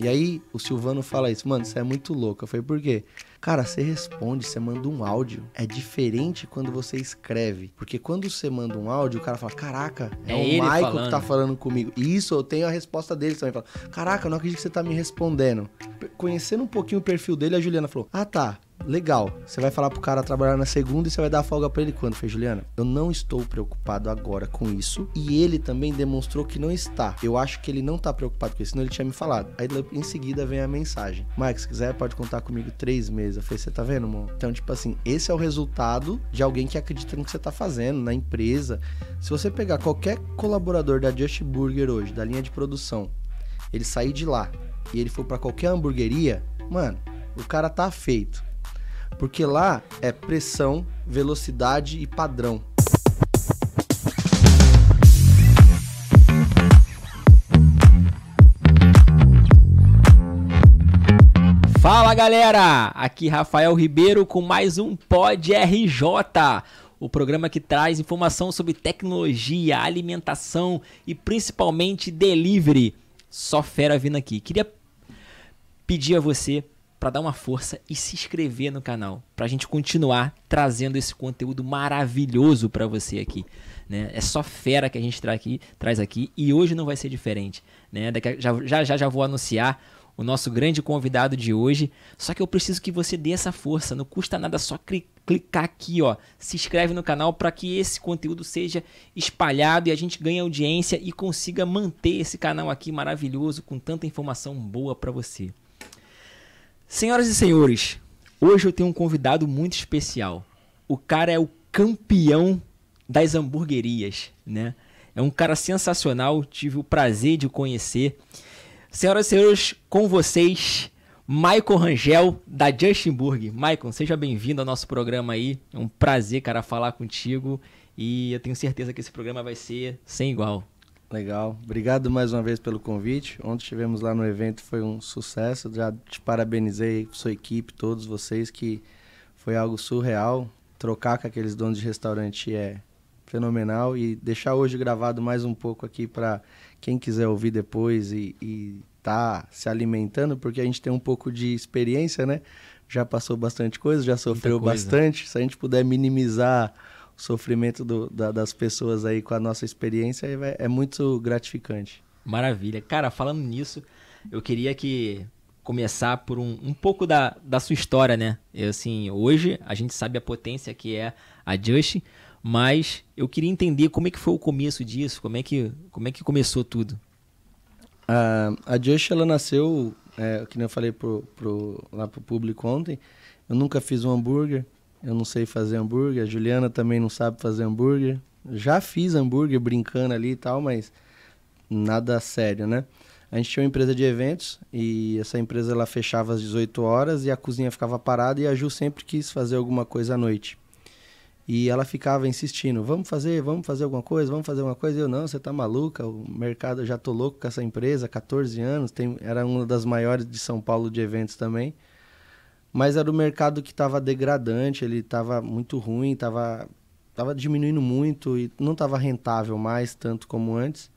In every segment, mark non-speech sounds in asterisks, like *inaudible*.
E aí o Silvano fala isso, mano, você é muito louco. Eu falei, por quê? Cara, você responde, você manda um áudio. É diferente quando você escreve. Porque quando você manda um áudio, o cara fala, caraca, é, é o Michael falando. que tá falando comigo. E isso eu tenho a resposta dele também. Fala, caraca, eu não acredito que você tá me respondendo. Conhecendo um pouquinho o perfil dele, a Juliana falou, ah tá, legal. Você vai falar pro cara trabalhar na segunda e você vai dar folga para ele quando? Falei, Juliana, eu não estou preocupado agora com isso. E ele também demonstrou que não está. Eu acho que ele não tá preocupado com isso, senão ele tinha me falado. Aí em seguida vem a mensagem. Mike, se quiser, pode contar comigo três meses. Eu falei, você tá vendo, mano? Então, tipo assim, esse é o resultado de alguém que acredita no que você tá fazendo, na empresa. Se você pegar qualquer colaborador da Just Burger hoje, da linha de produção, ele sair de lá e ele for para qualquer hamburgueria, mano, o cara tá feito porque lá é pressão, velocidade e padrão. Fala galera, aqui Rafael Ribeiro com mais um Pod RJ, o programa que traz informação sobre tecnologia, alimentação e principalmente delivery. Só fera vindo aqui. Queria pedir a você para dar uma força e se inscrever no canal, para a gente continuar trazendo esse conteúdo maravilhoso para você aqui. Né? É só fera que a gente tra aqui, traz aqui e hoje não vai ser diferente. Né? Daqui já, já, já, já vou anunciar o nosso grande convidado de hoje. Só que eu preciso que você dê essa força. Não custa nada só clicar aqui, ó. Se inscreve no canal para que esse conteúdo seja espalhado e a gente ganhe audiência e consiga manter esse canal aqui maravilhoso com tanta informação boa para você. Senhoras e senhores, hoje eu tenho um convidado muito especial. O cara é o campeão das hamburguerias, né? É um cara sensacional, tive o prazer de conhecer. Senhoras e senhores, com vocês, Michael Rangel, da Justin Michael, seja bem-vindo ao nosso programa aí. É um prazer, cara, falar contigo. E eu tenho certeza que esse programa vai ser sem igual. Legal. Obrigado mais uma vez pelo convite. Ontem estivemos lá no evento, foi um sucesso. Já te parabenizei, sua equipe, todos vocês, que foi algo surreal. Trocar com aqueles donos de restaurante é fenomenal e deixar hoje gravado mais um pouco aqui para quem quiser ouvir depois e, e tá se alimentando, porque a gente tem um pouco de experiência, né? Já passou bastante coisa, já sofreu coisa. bastante. Se a gente puder minimizar sofrimento do, da, das pessoas aí com a nossa experiência é, é muito gratificante. Maravilha. Cara, falando nisso, eu queria que começar por um, um pouco da, da sua história, né? Eu, assim, hoje a gente sabe a potência que é a Just, mas eu queria entender como é que foi o começo disso, como é que, como é que começou tudo. A, a Just, ela nasceu, é, que nem eu falei pro, pro, lá pro público ontem, eu nunca fiz um hambúrguer, eu não sei fazer hambúrguer, a Juliana também não sabe fazer hambúrguer. Já fiz hambúrguer brincando ali e tal, mas nada sério, né? A gente tinha uma empresa de eventos e essa empresa ela fechava às 18 horas e a cozinha ficava parada e a Ju sempre quis fazer alguma coisa à noite. E ela ficava insistindo: "Vamos fazer, vamos fazer alguma coisa, vamos fazer alguma coisa". Eu: "Não, você tá maluca, o mercado eu já tô louco com essa empresa, 14 anos, tem, era uma das maiores de São Paulo de eventos também". Mas era o mercado que estava degradante, ele estava muito ruim, estava tava diminuindo muito e não estava rentável mais tanto como antes.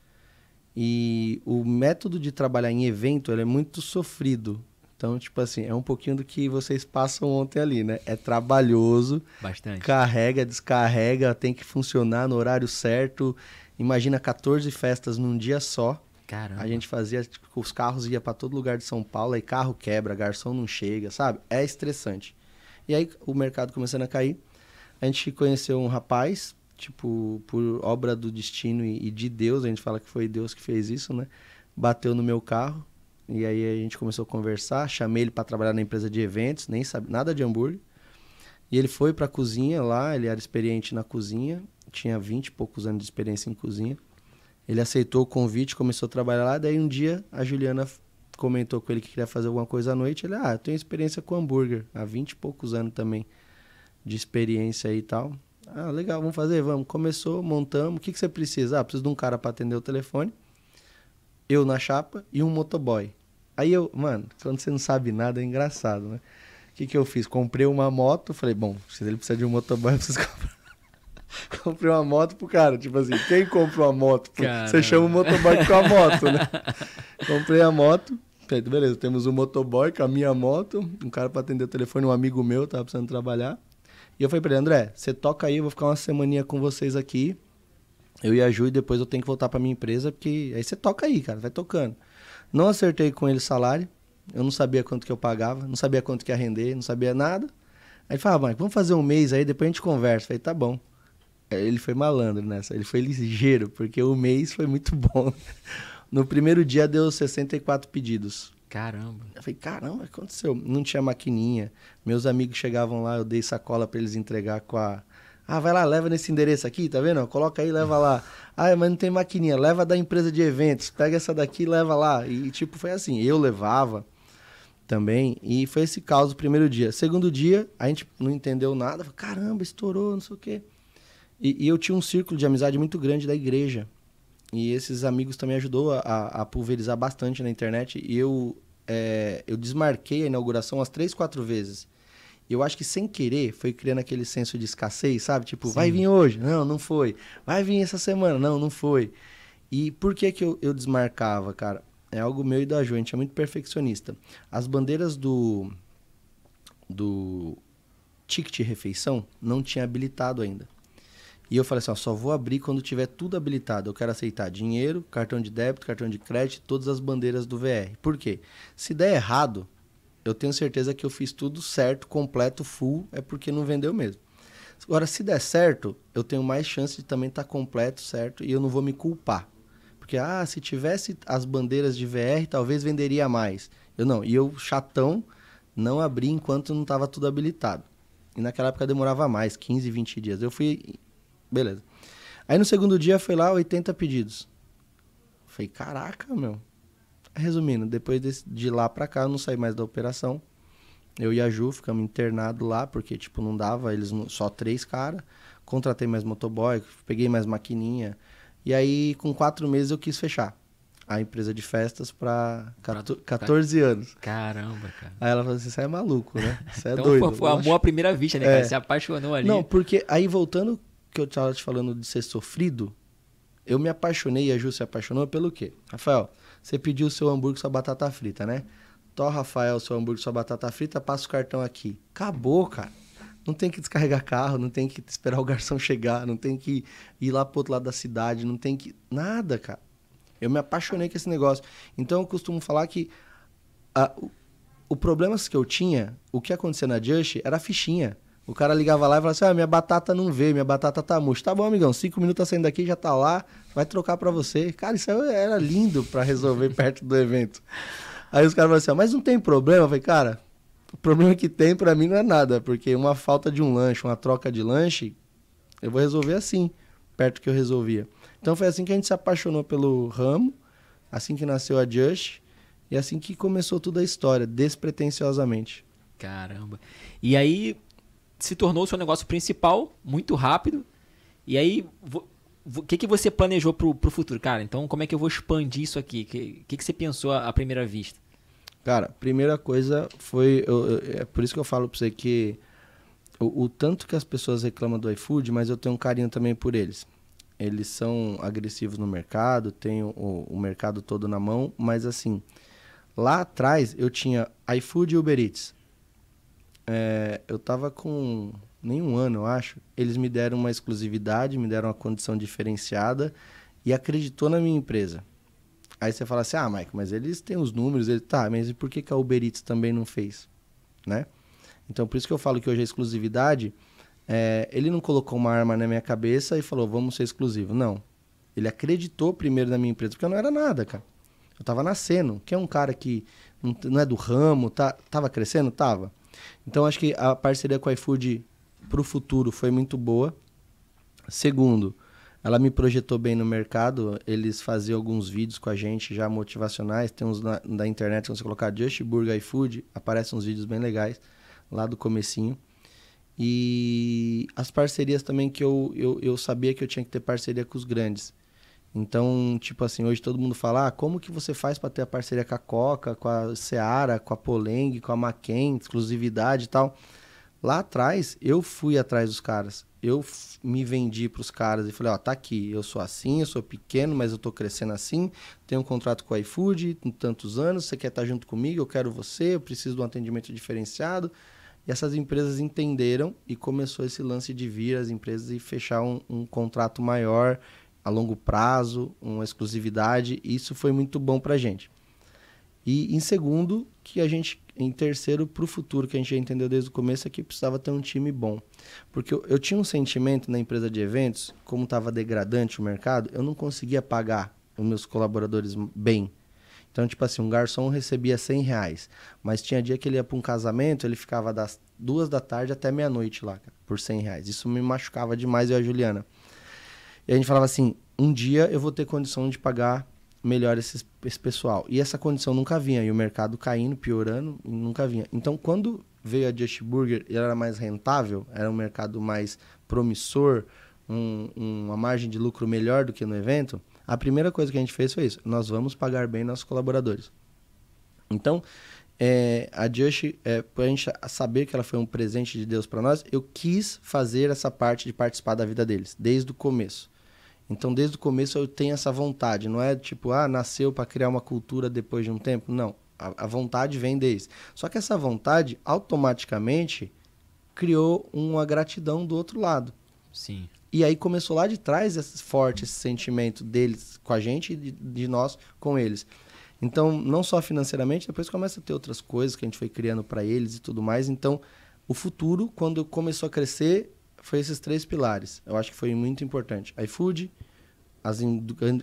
E o método de trabalhar em evento é muito sofrido. Então, tipo assim, é um pouquinho do que vocês passam ontem ali, né? É trabalhoso. Bastante. Carrega, descarrega, tem que funcionar no horário certo. Imagina 14 festas num dia só. Caramba. A gente fazia, tipo, os carros ia para todo lugar de São Paulo, aí carro quebra, garçom não chega, sabe? É estressante. E aí o mercado começando a cair, a gente conheceu um rapaz, tipo, por obra do destino e, e de Deus, a gente fala que foi Deus que fez isso, né? Bateu no meu carro, e aí a gente começou a conversar, chamei ele para trabalhar na empresa de eventos, nem sabe nada de hambúrguer. E ele foi para cozinha lá, ele era experiente na cozinha, tinha 20 e poucos anos de experiência em cozinha. Ele aceitou o convite, começou a trabalhar lá. Daí um dia a Juliana comentou com ele que queria fazer alguma coisa à noite. Ele, ah, eu tenho experiência com hambúrguer há 20 e poucos anos também de experiência e tal. Ah, legal, vamos fazer? Vamos. Começou, montamos. O que, que você precisa? Ah, preciso de um cara para atender o telefone, eu na chapa e um motoboy. Aí eu, mano, quando você não sabe nada é engraçado, né? O que, que eu fiz? Comprei uma moto, falei, bom, se ele precisa de um motoboy, eu preciso *laughs* comprar *laughs* comprei uma moto pro cara. Tipo assim, quem compra uma moto? Pro... Você chama o motoboy com a moto, né? comprei a moto. Feito, beleza. Temos o um motoboy com a minha moto. Um cara pra atender o telefone, um amigo meu, tava precisando trabalhar. E eu falei pra ele, André, você toca aí, eu vou ficar uma semaninha com vocês aqui. Eu e a Ju, e depois eu tenho que voltar pra minha empresa, porque aí você toca aí, cara, vai tocando. Não acertei com ele salário. Eu não sabia quanto que eu pagava, não sabia quanto que ia render, não sabia nada. Aí ele falou, ah, vamos fazer um mês aí, depois a gente conversa. Eu falei, tá bom. É, ele foi malandro nessa, ele foi ligeiro, porque o mês foi muito *laughs* bom. No primeiro dia deu 64 pedidos. Caramba. Eu falei, caramba, o que aconteceu? Não tinha maquininha. Meus amigos chegavam lá, eu dei sacola para eles entregar com a. Ah, vai lá, leva nesse endereço aqui, tá vendo? Coloca aí, leva lá. *laughs* Ah, mas não tem maquininha, leva da empresa de eventos, pega essa daqui, leva lá. E tipo, foi assim, eu levava também, e foi esse caos o primeiro dia. Segundo dia, a gente não entendeu nada, caramba, estourou, não sei o quê. E, e, eu tinha um círculo de amizade muito grande da igreja. E esses amigos também ajudou a, a pulverizar bastante na internet. E eu, é, eu desmarquei a inauguração umas três, quatro vezes. E eu acho que sem querer foi criando aquele senso de escassez, sabe? Tipo, Sim. vai vir hoje? Não, não foi. Vai vir essa semana? Não, não foi. E por que que eu, eu desmarcava, cara? É algo meu e da Ju, a gente é muito perfeccionista. As bandeiras do do ticket refeição não tinha habilitado ainda. E eu falei assim, ó, só vou abrir quando tiver tudo habilitado. Eu quero aceitar dinheiro, cartão de débito, cartão de crédito, todas as bandeiras do VR. Por quê? Se der errado, eu tenho certeza que eu fiz tudo certo, completo, full, é porque não vendeu mesmo. Agora, se der certo, eu tenho mais chance de também estar tá completo, certo, e eu não vou me culpar. Porque, ah, se tivesse as bandeiras de VR, talvez venderia mais. Eu não, e eu, chatão, não abri enquanto não estava tudo habilitado. E naquela época demorava mais, 15, 20 dias. Eu fui Beleza. Aí no segundo dia foi lá 80 pedidos. Falei, caraca, meu. Resumindo, depois de de lá pra cá eu não saí mais da operação. Eu e a Ju ficamos internados lá, porque, tipo, não dava, eles só três caras. Contratei mais motoboy, peguei mais maquininha. E aí, com quatro meses, eu quis fechar a empresa de festas pra 14 anos. Caramba, cara. Aí ela falou assim: você é maluco, né? Você é então, doido. Foi, foi amor acho... à primeira vista, né? É. Cara? Se apaixonou ali. Não, porque aí voltando que eu estava te falando de ser sofrido, eu me apaixonei e a Ju se apaixonou pelo quê? Rafael, você pediu o seu hambúrguer e sua batata frita, né? Tó, Rafael, seu hambúrguer e sua batata frita, passa o cartão aqui. Acabou, cara. Não tem que descarregar carro, não tem que esperar o garçom chegar, não tem que ir lá pro outro lado da cidade, não tem que. Nada, cara. Eu me apaixonei com esse negócio. Então eu costumo falar que a, o, o problema que eu tinha, o que acontecia na Just, era a fichinha. O cara ligava lá e falava assim: Ah, minha batata não veio, minha batata tá murcha. Tá bom, amigão, cinco minutos tá saindo daqui, já tá lá, vai trocar para você. Cara, isso era lindo para resolver *laughs* perto do evento. Aí os caras falaram assim: ah, Mas não tem problema? Eu falei, cara, o problema que tem para mim não é nada, porque uma falta de um lanche, uma troca de lanche, eu vou resolver assim, perto que eu resolvia. Então foi assim que a gente se apaixonou pelo ramo, assim que nasceu a Just, e assim que começou toda a história, despretensiosamente. Caramba. E aí, se tornou o seu negócio principal muito rápido. E aí, o que, que você planejou para o futuro? Cara, então como é que eu vou expandir isso aqui? O que, que, que você pensou à primeira vista? Cara, primeira coisa foi. Eu, eu, é por isso que eu falo para você que o, o, tanto que as pessoas reclamam do iFood, mas eu tenho um carinho também por eles. Eles são agressivos no mercado, têm o, o mercado todo na mão, mas assim, lá atrás eu tinha iFood e Uber Eats é, eu tava com nenhum ano, eu acho. Eles me deram uma exclusividade, me deram uma condição diferenciada e acreditou na minha empresa. Aí você fala assim, ah, Mike, mas eles têm os números, ele tá, mas e por que, que a Uber Eats também não fez, né? Então, por isso que eu falo que hoje a exclusividade, é, ele não colocou uma arma na minha cabeça e falou, vamos ser exclusivo. Não. Ele acreditou primeiro na minha empresa, porque eu não era nada, cara. Eu tava nascendo, que é um cara que não, não é do ramo, tá, tava crescendo? Tava. Então, acho que a parceria com a iFood para o futuro foi muito boa. Segundo, ela me projetou bem no mercado. Eles faziam alguns vídeos com a gente já motivacionais. Tem uns na, na internet, se você colocar Just Burger iFood, aparecem uns vídeos bem legais lá do comecinho. E as parcerias também que eu, eu, eu sabia que eu tinha que ter parceria com os grandes. Então, tipo assim, hoje todo mundo fala, ah, como que você faz para ter a parceria com a Coca, com a Seara, com a Poleng, com a Maquem, exclusividade e tal. Lá atrás, eu fui atrás dos caras. Eu me vendi para os caras e falei, ó, oh, tá aqui, eu sou assim, eu sou pequeno, mas eu tô crescendo assim, tenho um contrato com a iFood, em tantos anos, você quer estar tá junto comigo, eu quero você, eu preciso de um atendimento diferenciado. E essas empresas entenderam e começou esse lance de vir as empresas e fechar um, um contrato maior, a longo prazo, uma exclusividade. Isso foi muito bom para a gente. E em segundo, que a gente, em terceiro, para o futuro, que a gente já entendeu desde o começo, é que precisava ter um time bom. Porque eu, eu tinha um sentimento na empresa de eventos, como estava degradante o mercado, eu não conseguia pagar os meus colaboradores bem. Então, tipo assim, um garçom recebia 100 reais, mas tinha dia que ele ia para um casamento, ele ficava das duas da tarde até meia-noite lá, por 100 reais. Isso me machucava demais, eu e a Juliana. E a gente falava assim: um dia eu vou ter condição de pagar melhor esse, esse pessoal. E essa condição nunca vinha, e o mercado caindo, piorando, nunca vinha. Então, quando veio a Just Burger e ela era mais rentável, era um mercado mais promissor, um, uma margem de lucro melhor do que no evento, a primeira coisa que a gente fez foi isso: nós vamos pagar bem nossos colaboradores. Então, é, a Just, é, para a gente saber que ela foi um presente de Deus para nós, eu quis fazer essa parte de participar da vida deles, desde o começo. Então, desde o começo eu tenho essa vontade. Não é tipo, ah, nasceu para criar uma cultura depois de um tempo. Não. A, a vontade vem desde. Só que essa vontade automaticamente criou uma gratidão do outro lado. Sim. E aí começou lá de trás esse forte esse sentimento deles com a gente e de, de nós com eles. Então, não só financeiramente, depois começa a ter outras coisas que a gente foi criando para eles e tudo mais. Então, o futuro, quando começou a crescer, foi esses três pilares. Eu acho que foi muito importante. iFood, as,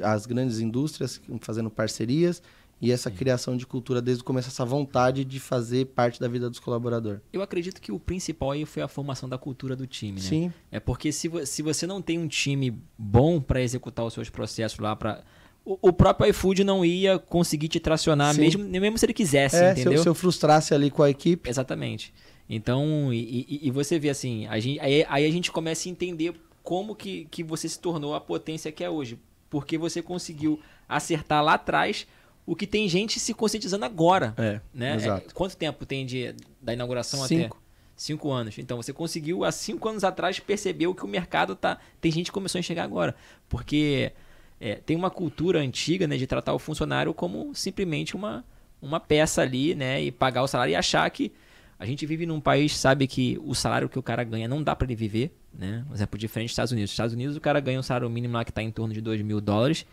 as grandes indústrias fazendo parcerias e essa Sim. criação de cultura desde o começo, essa vontade de fazer parte da vida dos colaboradores. Eu acredito que o principal aí foi a formação da cultura do time, né? Sim. É porque se, vo se você não tem um time bom para executar os seus processos lá, para o próprio iFood não ia conseguir te tracionar, Sim. mesmo, mesmo se ele quisesse, é, entendeu? Se eu, se eu frustrasse ali com a equipe. Exatamente. Então, e, e, você vê assim, a gente, aí, aí, a gente começa a entender como que, que você se tornou a potência que é hoje. Porque você conseguiu acertar lá atrás o que tem gente se conscientizando agora. É, né? É, exato. É, quanto tempo tem de, da inauguração Cinco. até? cinco anos. Então você conseguiu há cinco anos atrás perceber o que o mercado tá. Tem gente que começou a enxergar agora, porque é, tem uma cultura antiga, né, de tratar o funcionário como simplesmente uma uma peça ali, né, e pagar o salário e achar que a gente vive num país, sabe, que o salário que o cara ganha não dá para ele viver, né? Por exemplo, diferente dos Estados Unidos. Nos Estados Unidos, o cara ganha um salário mínimo lá que está em torno de 2 mil dólares,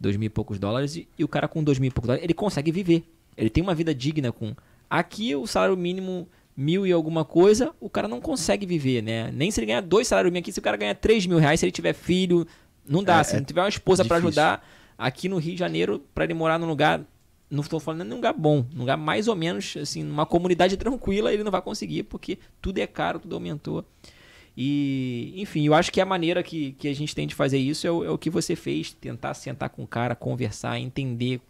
2 mil e poucos dólares, e, e o cara com 2 mil e poucos dólares, ele consegue viver. Ele tem uma vida digna com... Aqui, o salário mínimo mil e alguma coisa, o cara não consegue viver, né? Nem se ele ganhar dois salários mínimos aqui, se o cara ganhar 3 mil reais, se ele tiver filho, não dá. É, se não é tiver uma esposa para ajudar, aqui no Rio de Janeiro, para ele morar num lugar não é estou falando um lugar bom, um lugar mais ou menos, assim, numa comunidade *laughs* tranquila, ele não vai conseguir, porque tudo é caro, tudo aumentou. E, enfim, eu acho que a maneira que, que a gente tem de fazer isso é o, é o que você fez, tentar sentar com o cara, conversar, entender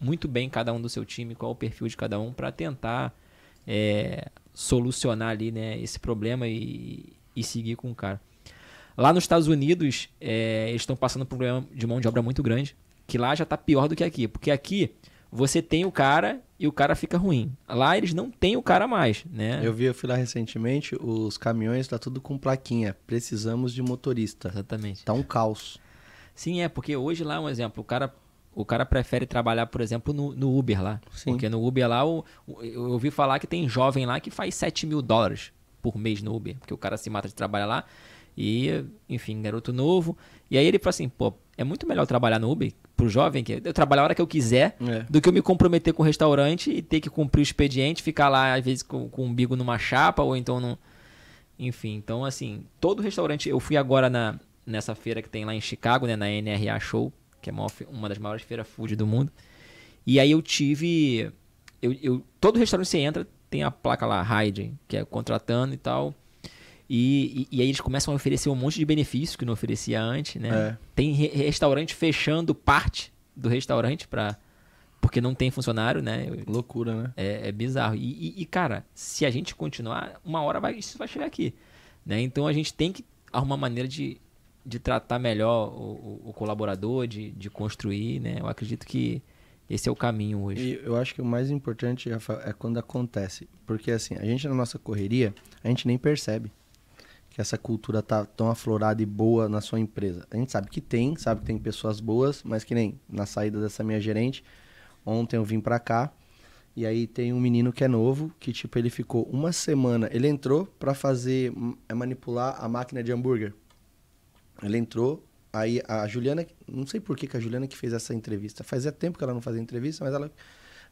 muito bem cada um do seu time, qual é o perfil de cada um, para tentar é, solucionar ali, né, esse problema e, e seguir com o cara. Lá nos Estados Unidos, é, eles estão passando por um problema de mão de obra muito grande, que lá já está pior do que aqui, porque aqui você tem o cara e o cara fica ruim. Lá eles não têm o cara mais, né? Eu vi, eu fui lá recentemente, os caminhões tá tudo com plaquinha. Precisamos de motorista. Exatamente. Tá um caos. Sim, é, porque hoje lá, um exemplo, o cara o cara prefere trabalhar, por exemplo, no, no Uber lá. Sim. Porque no Uber lá, eu, eu ouvi falar que tem jovem lá que faz 7 mil dólares por mês no Uber. Porque o cara se mata de trabalhar lá. E, enfim, garoto novo. E aí ele falou assim, pô, é muito melhor trabalhar no Uber pro jovem, que eu trabalho a hora que eu quiser, é. do que eu me comprometer com o restaurante e ter que cumprir o expediente, ficar lá, às vezes, com, com o umbigo numa chapa, ou então não. Enfim, então, assim, todo restaurante... Eu fui agora na, nessa feira que tem lá em Chicago, né, na NRA Show, que é uma, uma das maiores feiras food do mundo. E aí eu tive... Eu, eu, todo restaurante que você entra tem a placa lá, hiding que é contratando e tal... E, e, e, aí eles começam a oferecer um monte de benefícios que não oferecia antes, né? É. Tem re restaurante fechando parte do restaurante para porque não tem funcionário, né? Loucura, né? É, é bizarro. E, e, cara, se a gente continuar, uma hora vai, isso vai chegar aqui, né? Então a gente tem que arrumar maneira de, de tratar melhor o, o, o colaborador, de, de construir, né? Eu acredito que esse é o caminho hoje. E eu acho que o mais importante é quando acontece. Porque assim, a gente na nossa correria, a gente nem percebe que essa cultura tá tão aflorada e boa na sua empresa? A gente sabe que tem, sabe que tem pessoas boas, mas que nem na saída dessa minha gerente, ontem eu vim para cá e aí tem um menino que é novo, que tipo ele ficou uma semana, ele entrou para fazer hum, é manipular a máquina de hambúrguer. Ele entrou, aí a Juliana, não sei por que, que a Juliana que fez essa entrevista. Fazia tempo que ela não fazia entrevista, mas ela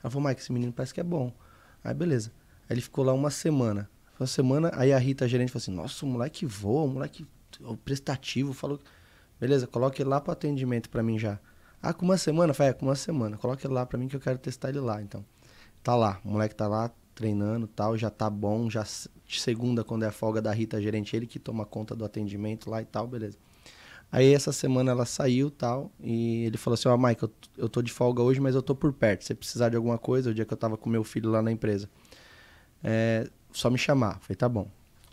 ela falou: "Mike, esse menino parece que é bom". Aí beleza. Aí ele ficou lá uma semana. Uma semana, aí a Rita, a gerente, falou assim: Nossa, o moleque voa, o moleque o prestativo. Falou: Beleza, coloque ele lá pro atendimento para mim já. Ah, com uma semana? Falei: é, com uma semana. Coloque ele lá para mim que eu quero testar ele lá. Então, tá lá. O moleque tá lá treinando tal, já tá bom. Já de segunda, quando é a folga da Rita, a gerente, ele que toma conta do atendimento lá e tal, beleza. Aí essa semana ela saiu tal, e ele falou assim: Ó, oh, Mike, eu, eu tô de folga hoje, mas eu tô por perto. Se precisar de alguma coisa, o dia que eu tava com meu filho lá na empresa. É, só me chamar. Falei, tá bom.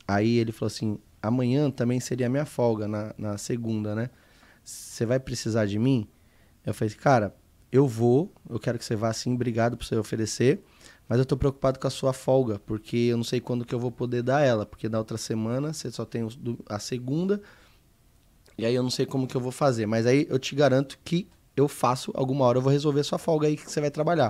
Aí ele falou assim: amanhã também seria minha folga, na, na segunda, né? Você vai precisar de mim? Eu falei, cara, eu vou, eu quero que você vá assim, obrigado por você oferecer, mas eu tô preocupado com a sua folga, porque eu não sei quando que eu vou poder dar ela, porque na outra semana você só tem a segunda, e aí eu não sei como que eu vou fazer, mas aí eu te garanto que eu faço, alguma hora eu vou resolver a sua folga aí que você vai trabalhar.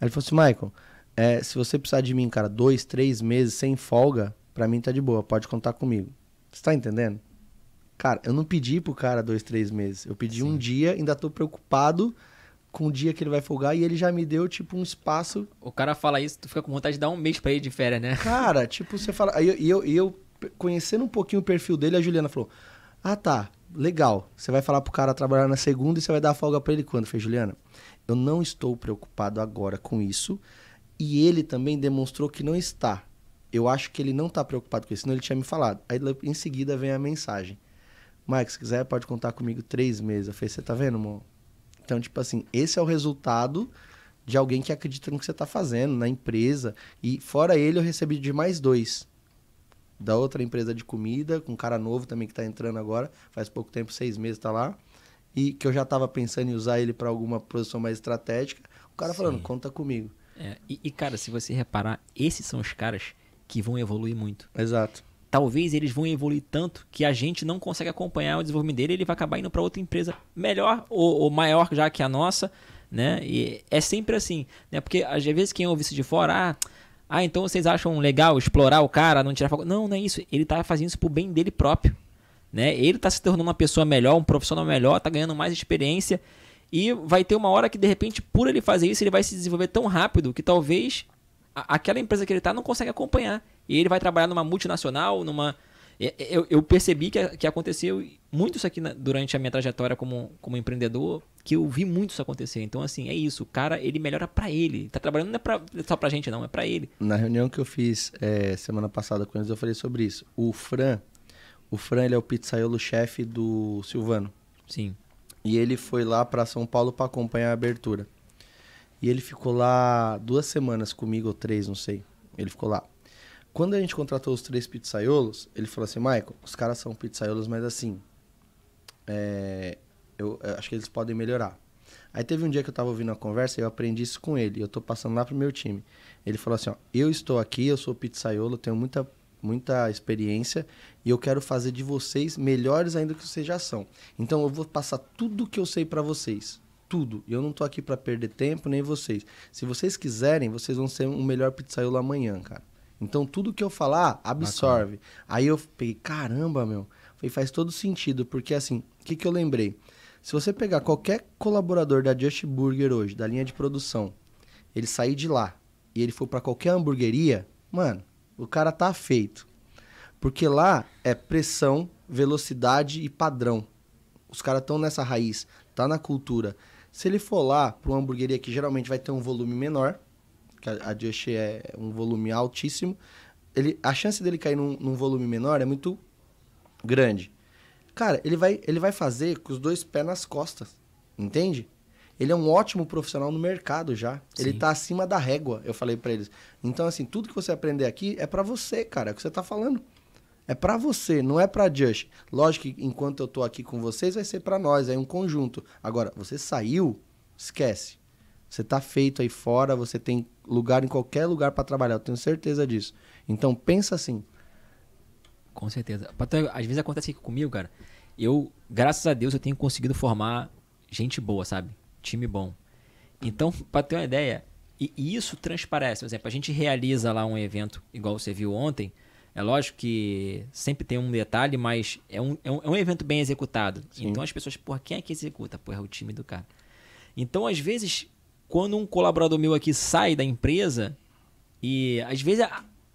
Aí ele falou assim, Michael, é, se você precisar de mim, cara, dois, três meses sem folga, pra mim tá de boa, pode contar comigo. Você tá entendendo? Cara, eu não pedi pro cara dois, três meses. Eu pedi Sim. um dia, ainda tô preocupado com o dia que ele vai folgar e ele já me deu, tipo, um espaço. O cara fala isso, tu fica com vontade de dar um mês pra ele de férias, né? Cara, *laughs* tipo, você fala. Aí eu, eu, eu, conhecendo um pouquinho o perfil dele, a Juliana falou: Ah, tá, legal. Você vai falar pro cara trabalhar na segunda e você vai dar folga pra ele quando? Eu falei, Juliana, eu não estou preocupado agora com isso. E ele também demonstrou que não está. Eu acho que ele não está preocupado com isso, senão ele tinha me falado. Aí em seguida vem a mensagem. Mike, se quiser, pode contar comigo três meses. Eu falei, você tá vendo, amor? Então, tipo assim, esse é o resultado de alguém que acredita no que você tá fazendo, na empresa. E fora ele, eu recebi de mais dois. Da outra empresa de comida, com um cara novo também que tá entrando agora. Faz pouco tempo, seis meses tá lá. E que eu já tava pensando em usar ele para alguma produção mais estratégica. O cara Sim. falando, conta comigo. É, e, e, cara, se você reparar, esses são os caras que vão evoluir muito. Exato. Talvez eles vão evoluir tanto que a gente não consegue acompanhar o desenvolvimento dele, ele vai acabar indo para outra empresa melhor ou, ou, maior já que a nossa, né? E é sempre assim, né? Porque às vezes quem ouve isso de fora, ah, ah, então vocês acham legal explorar o cara, não tirar faculdade. Não, não é isso. Ele tá fazendo isso pro bem dele próprio, né? Ele tá se tornando uma pessoa melhor, um profissional melhor, tá ganhando mais experiência e vai ter uma hora que, de repente, por ele fazer isso, ele vai se desenvolver tão rápido que talvez a, aquela empresa que ele está não consegue acompanhar. E ele vai trabalhar numa multinacional, numa. Eu, eu percebi que, que aconteceu muito isso aqui na, durante a minha trajetória como, como empreendedor, que eu vi muito isso acontecer. Então, assim, é isso. O cara, ele melhora para ele. Tá trabalhando não é pra, é só pra gente, não. É para ele. Na reunião que eu fiz é, semana passada com eles, eu falei sobre isso. O Fran, o Fran, ele é o pizzaiolo-chefe do Silvano. Sim. E ele foi lá para São Paulo para acompanhar a abertura. E ele ficou lá duas semanas comigo, ou três, não sei. Ele ficou lá. Quando a gente contratou os três pizzaiolos, ele falou assim: Michael, os caras são pizzaiolos, mas assim. É, eu, eu, eh, acho que eles podem melhorar. Aí teve um dia que eu tava ouvindo a conversa e eu aprendi isso com ele. Eu tô passando lá pro meu time. Ele falou assim: ó, eu estou aqui, eu sou pizzaiolo, tenho muita muita experiência e eu quero fazer de vocês melhores ainda que vocês já são. Então eu vou passar tudo que eu sei para vocês, tudo. e Eu não tô aqui para perder tempo nem vocês. Se vocês quiserem, vocês vão ser um melhor pizzaiolo amanhã, cara. Então tudo que eu falar, absorve. Bacana. Aí eu peguei, caramba, meu. Falei, faz todo sentido, porque assim, o que, que eu lembrei? Se você pegar qualquer colaborador da Just Burger hoje, da linha de produção, ele sair de lá e ele for para qualquer hamburgueria, mano, o cara tá feito. Porque lá é pressão, velocidade e padrão. Os caras estão nessa raiz, tá na cultura. Se ele for lá para uma hamburgueria que geralmente vai ter um volume menor, que a Just é um volume altíssimo, ele, a chance dele cair num, num, volume menor é muito grande. Cara, ele vai, ele vai fazer com os dois pés nas costas, entende? Ele é um ótimo profissional no mercado já. Sim. Ele tá acima da régua, eu falei para eles. Então, assim, tudo que você aprender aqui é para você, cara, é o que você tá falando. É para você, não é para Josh. Lógico que enquanto eu tô aqui com vocês, vai ser para nós, é um conjunto. Agora, você saiu, esquece. Você tá feito aí fora, você tem lugar em qualquer lugar para trabalhar, eu tenho certeza disso. Então, pensa assim. Com certeza. Às vezes acontece aqui comigo, cara. Eu, graças a Deus, eu tenho conseguido formar gente boa, sabe? time bom. Então, *laughs* para ter uma ideia, e, isso transparece. Por exemplo, a gente realiza lá um evento igual você viu ontem. É lógico que sempre tem um detalhe, mas é um, é um, é um evento bem executado. Sim. Então as pessoas, porra, quem é que executa? Porra, é o time do cara. Então, às vezes, quando um colaborador meu aqui sai da empresa, e às vezes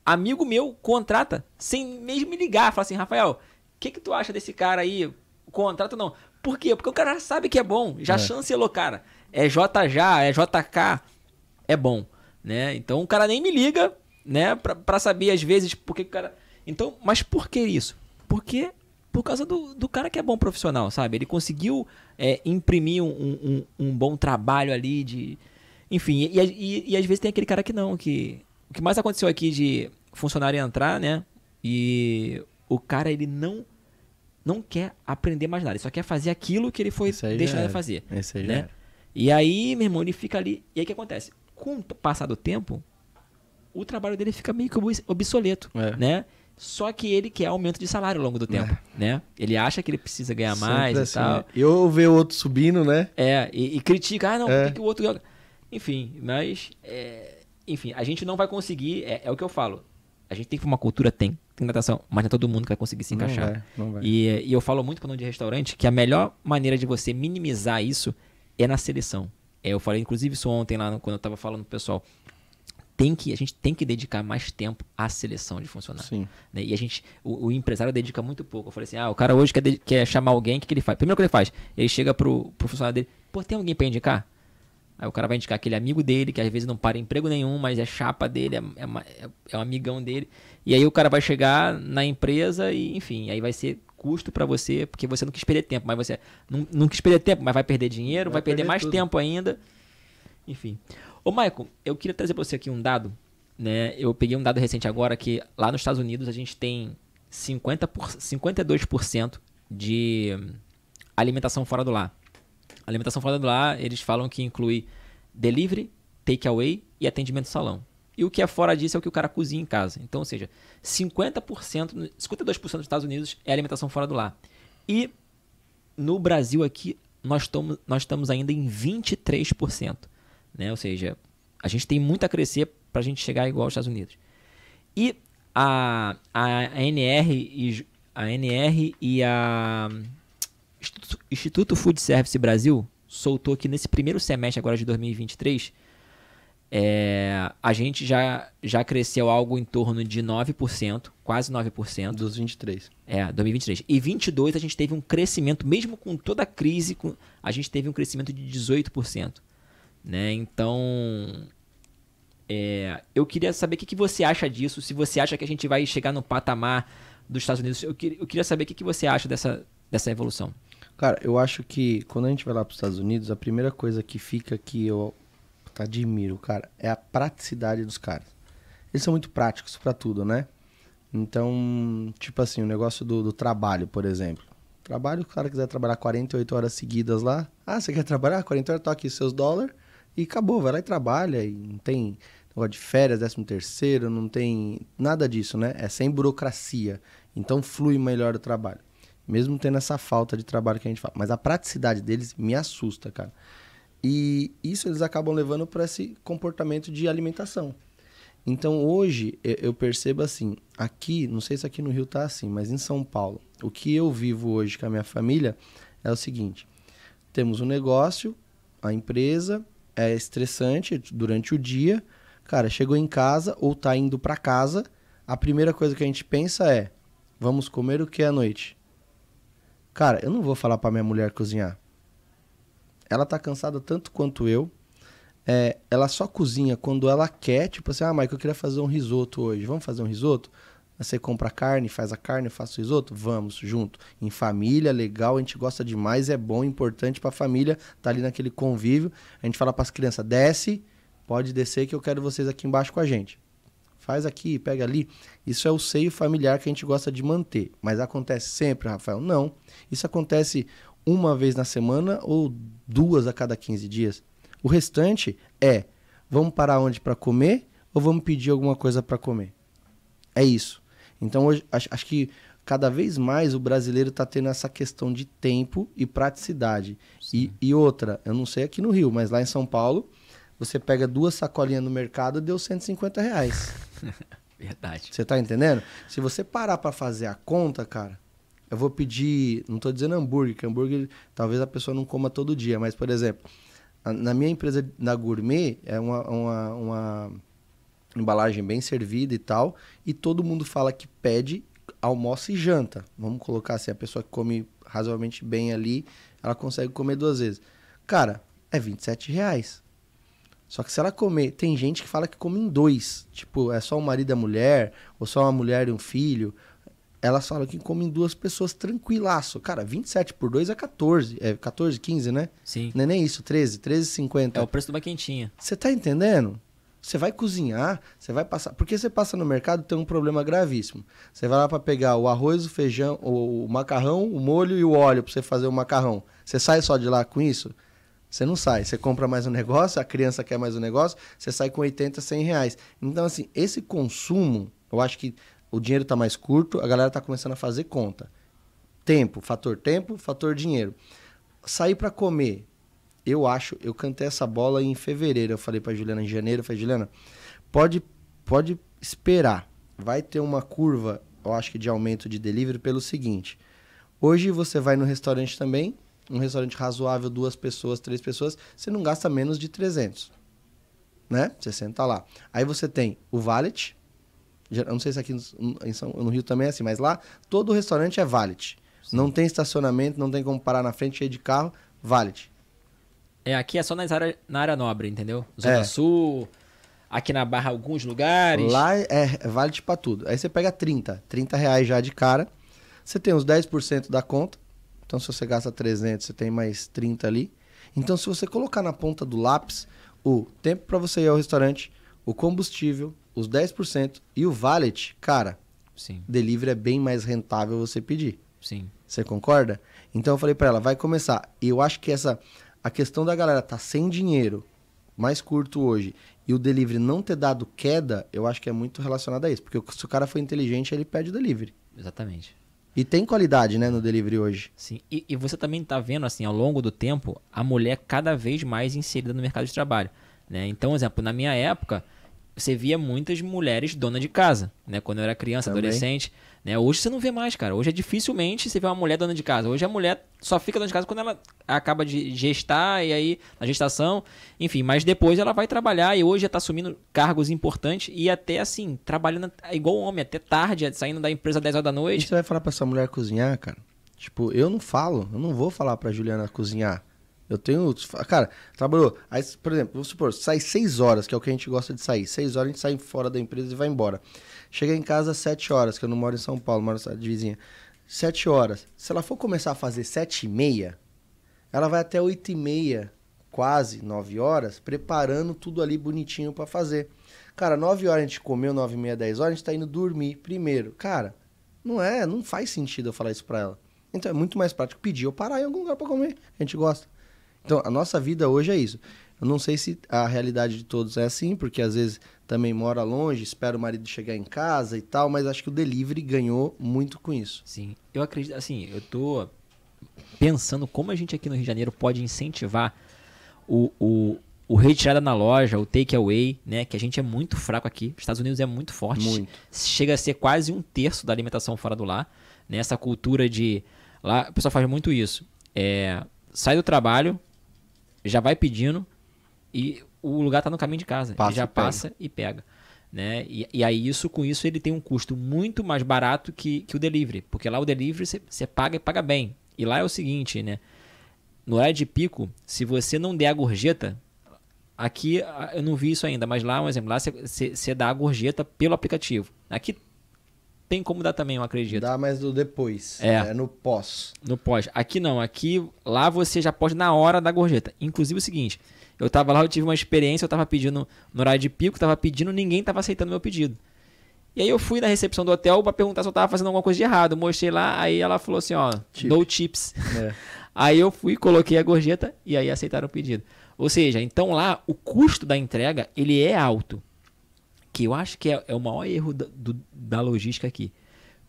amigo meu contrata, sem mesmo me ligar, fala assim, Rafael, o que, que tu acha desse cara aí? Contrata não. Por quê? Porque o cara sabe que é bom, já é. chancelou, é cara. É JJ é JK, é bom, né? Então o cara nem me liga, né, pra, pra saber às vezes por que o cara... Então, mas por que isso? Porque por causa do, do cara que é bom profissional, sabe? Ele conseguiu é, imprimir um, um, um, bom trabalho ali de... Enfim, e, e, e às vezes tem aquele cara que não, que... O que mais aconteceu aqui de funcionário entrar, né? E o cara, ele não não quer aprender mais nada, ele só quer fazer aquilo que ele foi deixado de fazer. Aí né? E aí, meu irmão, ele fica ali. E aí o que acontece? Com o passar do tempo, o trabalho dele fica meio que obsoleto, é. né? Só que ele quer aumento de salário ao longo do tempo, é. né? Ele acha que ele precisa ganhar Sempre mais assim, e tal. Né? Eu ver o outro subindo, né? É, e, e critica, ah, não, é. que o outro... Enfim, mas... É... Enfim, a gente não vai conseguir, é, é o que eu falo, a gente tem que uma cultura, tem, natação, mas não é todo mundo que vai conseguir se encaixar. Não vai, não vai. E, e, eu falo muito quando de restaurante que a melhor maneira de você minimizar isso é na seleção. É, eu falei, inclusive, isso ontem lá quando eu estava falando pro pessoal. Tem que, a gente tem que dedicar mais tempo à seleção de funcionários. Né? E a gente, o, o, empresário dedica muito pouco. Eu falei assim, ah, o cara hoje quer, quer chamar alguém, o que, que ele faz? Primeiro que ele faz, ele chega pro, pro funcionário dele, pô, tem alguém para indicar? Aí o cara vai indicar aquele amigo dele, que às vezes não para em emprego nenhum, mas é chapa dele, é, é, é, é um amigão dele. E aí o cara vai chegar na empresa e, enfim, aí vai ser custo para você, porque você não quis perder tempo, mas você não, não quis perder tempo, mas vai perder dinheiro, vai, vai perder, perder, mais tudo. tempo ainda. Enfim. Ô, Michael, eu queria trazer pra você aqui um dado, né? Eu peguei um dado recente agora que lá nos Estados Unidos a gente tem 50 por, 52% de alimentação fora do lar. Alimentação fora do lar, eles falam que inclui delivery, takeaway e atendimento salão. E o que é fora disso é o que o cara cozinha em casa. Então, ou seja, 50%, 52% dos Estados Unidos é alimentação fora do lar. E no Brasil aqui, nós, tomo, nós estamos ainda em 23%. Né? Ou seja, a gente tem muito a crescer para a gente chegar igual aos Estados Unidos. E a, a, a, NR, e, a NR e a Instituto, Instituto Food Service Brasil soltou que nesse primeiro semestre agora de 2023, é, a gente já, já cresceu algo em torno de 9%, quase 9%. Dos 23. É, 2023. E 22 a gente teve um crescimento, mesmo com toda a crise, a gente teve um crescimento de 18%. Né? Então, é, eu queria saber o que, que você acha disso, se você acha que a gente vai chegar no patamar dos Estados Unidos. Eu, que, eu queria saber o que, que você acha dessa, dessa evolução. Cara, eu acho que quando a gente vai lá para os Estados Unidos, a primeira coisa que fica que eu admiro, cara, é a praticidade dos caras. Eles são muito práticos para tudo, né? Então, tipo assim, o negócio do, do trabalho, por exemplo. Trabalho, o cara quiser trabalhar 48 horas seguidas lá. Ah, você quer trabalhar? 40 horas, toque seus dólares e acabou. Vai lá e trabalha. E não tem negócio de férias, 13 terceiro, não tem nada disso, né? É sem burocracia. Então flui melhor o trabalho. Mesmo tendo essa falta de trabalho que a gente fala. Mas a praticidade deles me assusta, cara. E isso eles acabam levando para esse comportamento de alimentação. Então hoje eu percebo assim, aqui, não sei se aqui no Rio tá assim, mas em São Paulo, o que eu vivo hoje com a minha família é o seguinte: temos um negócio, a empresa é estressante durante o dia, cara, chegou em casa ou tá indo para casa, a primeira coisa que a gente pensa é: vamos comer o que à noite? Cara, eu não vou falar para minha mulher cozinhar. Ela tá cansada tanto quanto eu. É, ela só cozinha quando ela quer, tipo assim, ah, Maicon, eu queria fazer um risoto hoje. Vamos fazer um risoto? Você compra a carne, faz a carne, eu faço o risoto? Vamos, junto. Em família, legal, a gente gosta demais, é bom, importante pra família, tá ali naquele convívio. A gente fala pras crianças, desce, pode descer que eu quero vocês aqui embaixo com a gente faz aqui, pega ali. Isso é o seio familiar que a gente gosta de manter. Mas acontece sempre, Rafael? Não. Isso acontece uma vez na semana ou duas a cada 15 dias. O restante é: vamos parar onde para comer ou vamos pedir alguma coisa para comer? É isso. Então, hoje, acho, acho que cada vez mais o brasileiro está tendo essa questão de tempo e praticidade. E, e, outra, eu não sei aqui no Rio, mas lá em São Paulo, você pega duas sacolinhas no mercado deu 150 reais. *laughs* Verdade. Você tá entendendo? Se você parar para fazer a conta, cara, eu vou pedir, não tô dizendo hambúrguer, que hambúrguer talvez a pessoa não coma todo dia, mas por exemplo, na minha empresa na Gourmet é uma, uma, uma embalagem bem servida e tal, e todo mundo fala que pede almoça e janta. Vamos colocar assim, a pessoa que come razoavelmente bem ali, ela consegue comer duas vezes. Cara, é 27 reais. Só que se ela comer, tem gente que fala que come em dois. Tipo, é só o marido e a mulher, ou só uma mulher e um filho. Elas falam que comem duas pessoas tranquilaço. Cara, 27 por 2 é 14. É 14, 15, né? Sim. Não é nem isso, 13, 13,50. É o preço de uma quentinha. Você tá entendendo? Você vai cozinhar, você vai passar. Porque você passa no mercado, tem um problema gravíssimo. Você vai lá para pegar o arroz, o feijão, o macarrão, o molho e o óleo para você fazer o macarrão. Você sai só de lá com isso? Você não sai. Você compra mais um negócio, a criança quer mais um negócio, você sai com 80, 100 reais. Então, assim, esse consumo, eu acho que o dinheiro está mais curto, a galera está começando a fazer conta. Tempo, fator tempo, fator dinheiro. Sair para comer. Eu acho, eu cantei essa bola em fevereiro. Eu falei para Juliana em janeiro, eu falei, Juliana, pode, pode esperar. Vai ter uma curva, eu acho que de aumento de delivery pelo seguinte. Hoje você vai no restaurante também, um restaurante razoável, duas pessoas, três pessoas, você não gasta menos de 300. Né? Você senta lá. Aí você tem o valet. Eu não sei se aqui no, São, no Rio também é assim, mas lá todo restaurante é valet. Sim. Não tem estacionamento, não tem como parar na frente cheio de carro, valet. É, aqui é só nas área, na área nobre, entendeu? Zona é. Sul, aqui na Barra alguns lugares. Lá é, é valet pra tudo. Aí você pega 30, 30 reais já de cara. Você tem uns 10% da conta então, se você gasta 300, você tem mais 30 ali. Então, se você colocar na ponta do lápis o tempo para você ir ao restaurante, o combustível, os 10% e o valet, cara, Sim. delivery é bem mais rentável você pedir. Sim. Você concorda? Então eu falei para ela, vai começar. E eu acho que essa a questão da galera tá sem dinheiro, mais curto hoje, e o delivery não ter dado queda, eu acho que é muito relacionado a isso, porque se o cara foi inteligente, ele pede o delivery. Exatamente. E tem qualidade, né, no delivery hoje. Sim. E, e você também está vendo, assim, ao longo do tempo, a mulher cada vez mais inserida no mercado de trabalho. Né? Então, exemplo, na minha época, você via muitas mulheres donas de casa, né? Quando eu era criança, também. adolescente. Né? Hoje você não vê mais, cara. Hoje é dificilmente você vê uma mulher dona de casa. Hoje a mulher só fica dona de casa quando ela acaba de gestar e aí a gestação, enfim, mas depois ela vai trabalhar e hoje já tá assumindo cargos importantes e até assim, trabalhando igual homem, até tarde, saindo da empresa às 10 horas da noite. E você vai falar para essa mulher cozinhar, cara? Tipo, eu não falo, eu não vou falar para Juliana cozinhar. Eu tenho. Cara, trabalhou. Aí, por exemplo, vamos supor, sai 6 horas, que é o que a gente gosta de sair. 6 horas a gente sai fora da empresa e vai embora. Cheguei em casa às 7 horas, que eu não moro em São Paulo, moro na cidade vizinha. 7 horas. Se ela for começar a fazer 7 e meia, ela vai até 8 e meia, quase 9 horas, preparando tudo ali bonitinho para fazer. Cara, 9 horas a gente comeu, 9 e meia, 10 horas, a gente tá indo dormir primeiro. Cara, não é, não faz sentido eu falar isso pra ela. Então é muito mais prático pedir ou parar em algum lugar pra comer. A gente gosta. Então a nossa vida hoje é isso. Eu não sei se a realidade de todos é assim, porque às vezes também mora longe, espera o marido chegar em casa e tal, mas acho que o delivery ganhou muito com isso. Sim, eu acredito, assim, eu tô pensando como a gente aqui no Rio de Janeiro pode incentivar o, o, o retirada na loja, o takeaway, né? Que a gente é muito fraco aqui. Estados Unidos é muito forte. Muito. Chega a ser quase um terço da alimentação fora do lar. Né? Essa cultura de. Lá, o pessoal faz muito isso. É, sai do trabalho, já vai pedindo, e o lugar está no caminho de casa. Passa ele já e passa pega. e pega. Né? E, e, aí, isso com isso, ele tem um custo muito mais barato que, que o delivery. Porque lá o delivery você paga e paga bem. E lá é o seguinte, né? No horário de pico, se você não der a gorjeta, aqui eu não vi isso ainda, mas lá, um exemplo, lá você dá a gorjeta pelo aplicativo. Aqui tem como dar também, eu acredito. Dá, mas do depois. É. é. no pós. No pós. Aqui não, aqui, lá você já pode na hora da gorjeta. Inclusive o seguinte, eu tava lá, eu tive uma experiência, eu tava pedindo no horário de pico, tava pedindo, ninguém tava aceitando meu pedido. E aí eu fui na recepção do hotel para perguntar se eu tava fazendo alguma coisa de errado. Eu mostrei lá, aí ela falou assim, ó, Tip. no chips. É. *laughs* aí eu fui, coloquei a gorjeta e aí aceitaram o pedido. Ou seja, então lá o custo da entrega, ele é alto. Que eu acho que é, é o maior erro da, do, da logística aqui.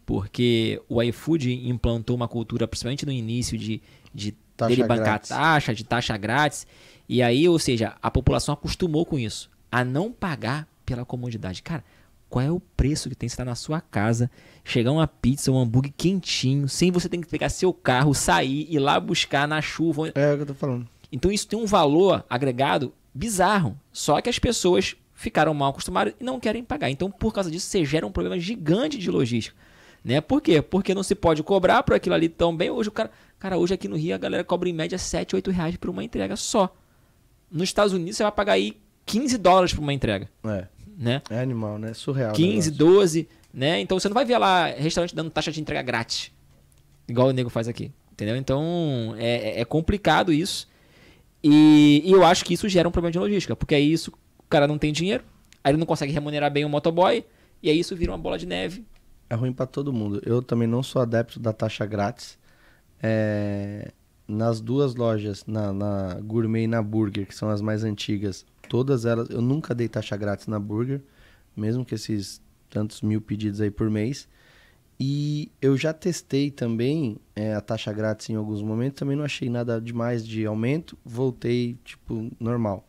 Porque o iFood implantou uma cultura, principalmente no início, de, de taxa dele bancar grátis. taxa, de taxa grátis. E aí, ou seja, a população acostumou com isso, a não pagar pela comodidade. Cara, qual é o preço que tem estar tá na sua casa, chegar uma pizza, um hambúrguer quentinho, sem você ter que pegar seu carro, sair e ir lá buscar na chuva. É o que eu tô falando. Então isso tem um valor agregado bizarro. Só que as pessoas ficaram mal acostumadas e não querem pagar. Então, por causa disso, você gera um problema gigante de logística. Né? Por quê? Porque não se pode cobrar por aquilo ali tão bem. Hoje o cara. Cara, hoje aqui no Rio a galera cobra em média 7, 8 reais por uma entrega só. Nos Estados Unidos você vai pagar aí 15 dólares por uma entrega. É. Né? É animal, né? É surreal. 15, né? 12, né? Então você não vai ver lá restaurante dando taxa de entrega grátis. Igual o nego faz aqui. Entendeu? Então é, é, é complicado isso. E, e, eu acho que isso gera um problema de logística, porque aí isso, o cara não tem dinheiro, aí ele não consegue remunerar bem o motoboy, e aí isso vira uma bola de neve. É ruim para todo mundo. Eu também não sou adepto da taxa grátis. É, nas duas lojas, na, na, Gourmet e na Burger, que são as mais antigas, todas elas, eu nunca dei taxa grátis na Burger, mesmo que esses tantos mil pedidos aí por mês. E eu já testei também é, a taxa grátis em alguns momentos, também não achei nada demais de aumento, voltei, tipo, normal.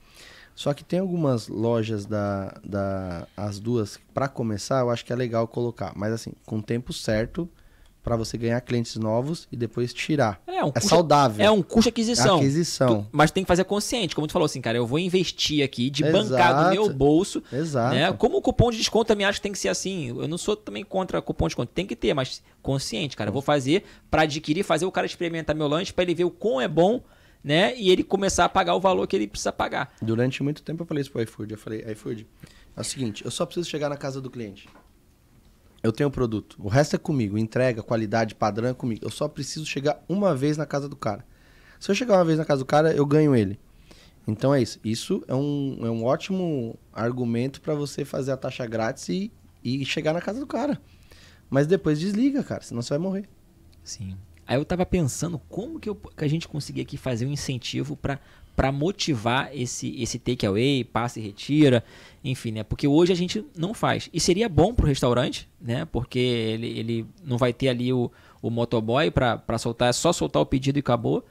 Só que tem algumas lojas da, da as duas, para começar, eu acho que é legal colocar, mas assim, com o tempo certo, para você ganhar clientes novos e depois tirar. É, um é custo, saudável. É um custo é aquisição. Aquisição. Tu, mas tem que fazer consciente. Como tu falou assim, cara, eu vou investir aqui de Exato. bancar do meu bolso. Né? Exato. Né? Como o cupom de desconto também acho que tem que ser assim. Eu não sou também contra cupom de desconto. Tem que ter, mas consciente, cara. Eu vou fazer para adquirir, fazer o cara experimentar meu lanche, para ele ver o quão é bom né? E ele começar a pagar o valor que ele precisa pagar. Durante muito tempo eu falei isso pro iFood. Eu falei, iFood, é o seguinte, eu só preciso chegar na casa do cliente eu tenho o produto, o resto é comigo, entrega, qualidade, padrão é comigo. Eu só preciso chegar uma vez na casa do cara. Se eu chegar uma vez na casa do cara, eu ganho ele. Então é isso. Isso é um, é um ótimo argumento para você fazer a taxa grátis e, e chegar na casa do cara. Mas depois desliga, cara, senão você vai morrer. Sim. Aí eu tava pensando como que, eu, que a gente conseguia aqui fazer um incentivo para para motivar esse, esse takeaway, passa e retira, enfim, né? Porque hoje a gente não faz. E seria bom para o restaurante, né? Porque ele, ele não vai ter ali o, o motoboy para soltar, é só soltar o pedido e acabou,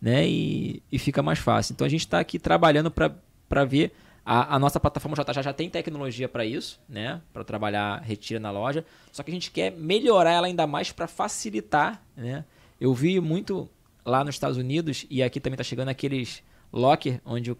né? E, e fica mais fácil. Então a gente está aqui trabalhando para ver. A, a, nossa plataforma já, tá, já, já tem tecnologia para isso, né? Para trabalhar retira na loja. Só que a gente quer melhorar ela ainda mais para facilitar, né? Eu vi muito lá nos Estados Unidos e aqui também está chegando aqueles locker, onde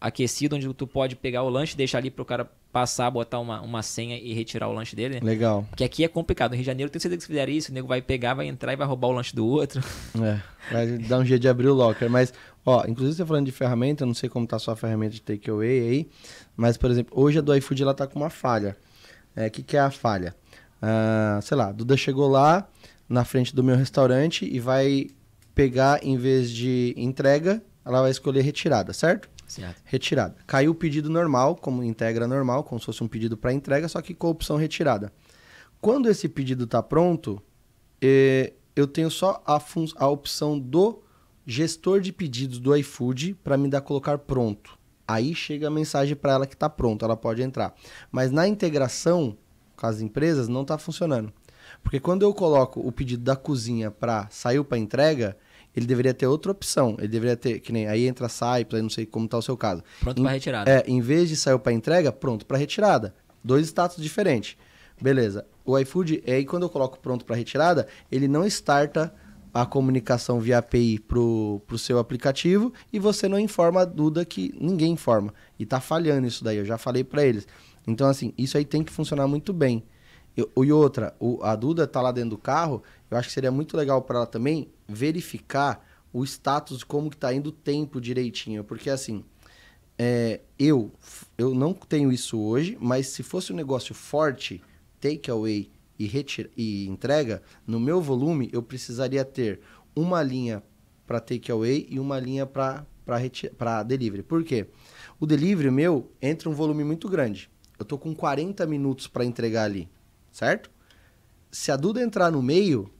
aquecido, onde tu pode pegar o lanche, deixar ali pro cara passar, botar uma, uma senha e retirar o lanche dele. Né? Legal. Que aqui é complicado. No Rio de Janeiro, tem certeza que se fizer isso, o nego vai pegar, vai entrar e vai roubar o lanche do outro. *laughs* É, vai dar um jeito de abrir o locker. Mas, ó, inclusive você falando de ferramenta, eu não sei como tá a sua ferramenta de takeaway aí, mas, por exemplo, hoje a do iFood, ela tá com uma falha. O é, que que é a falha? Ah, sei lá, Duda chegou lá na frente do meu restaurante e vai pegar, em vez de entrega, ela vai escolher retirada, certo? Certo. Retirada. Caiu o pedido normal, como integra normal, como se fosse um pedido para entrega, só que com a opção retirada. Quando esse pedido está pronto, eh, eu tenho só a, a opção do gestor de pedidos do iFood para me dar colocar pronto. Aí chega a mensagem para ela que está pronto, ela pode entrar. Mas na integração com as empresas não está funcionando. Porque quando eu coloco o pedido da cozinha para saiu para entrega, ele deveria ter outra opção. Ele deveria ter, que nem aí entra, sai, aí não sei como está o seu caso. Pronto para retirada. É, em vez de sair para entrega, pronto para retirada. Dois status diferentes. Beleza. O iFood, aí quando eu coloco pronto para retirada, ele não starta a comunicação via API pro, pro seu aplicativo e você não informa a Duda que ninguém informa. E tá falhando isso daí, eu já falei para eles. Então, assim, isso aí tem que funcionar muito bem. e outra, a Duda tá lá dentro do carro eu acho que seria muito legal para ela também verificar o status, como que tá indo o tempo direitinho. Porque, assim, é, eu, eu não tenho isso hoje, mas se fosse um negócio forte, takeaway e, e entrega, no meu volume eu precisaria ter uma linha para takeaway e uma linha para delivery. Por quê? O delivery meu entra um volume muito grande. Eu tô com 40 minutos para entregar ali, certo? Se a Duda entrar no meio,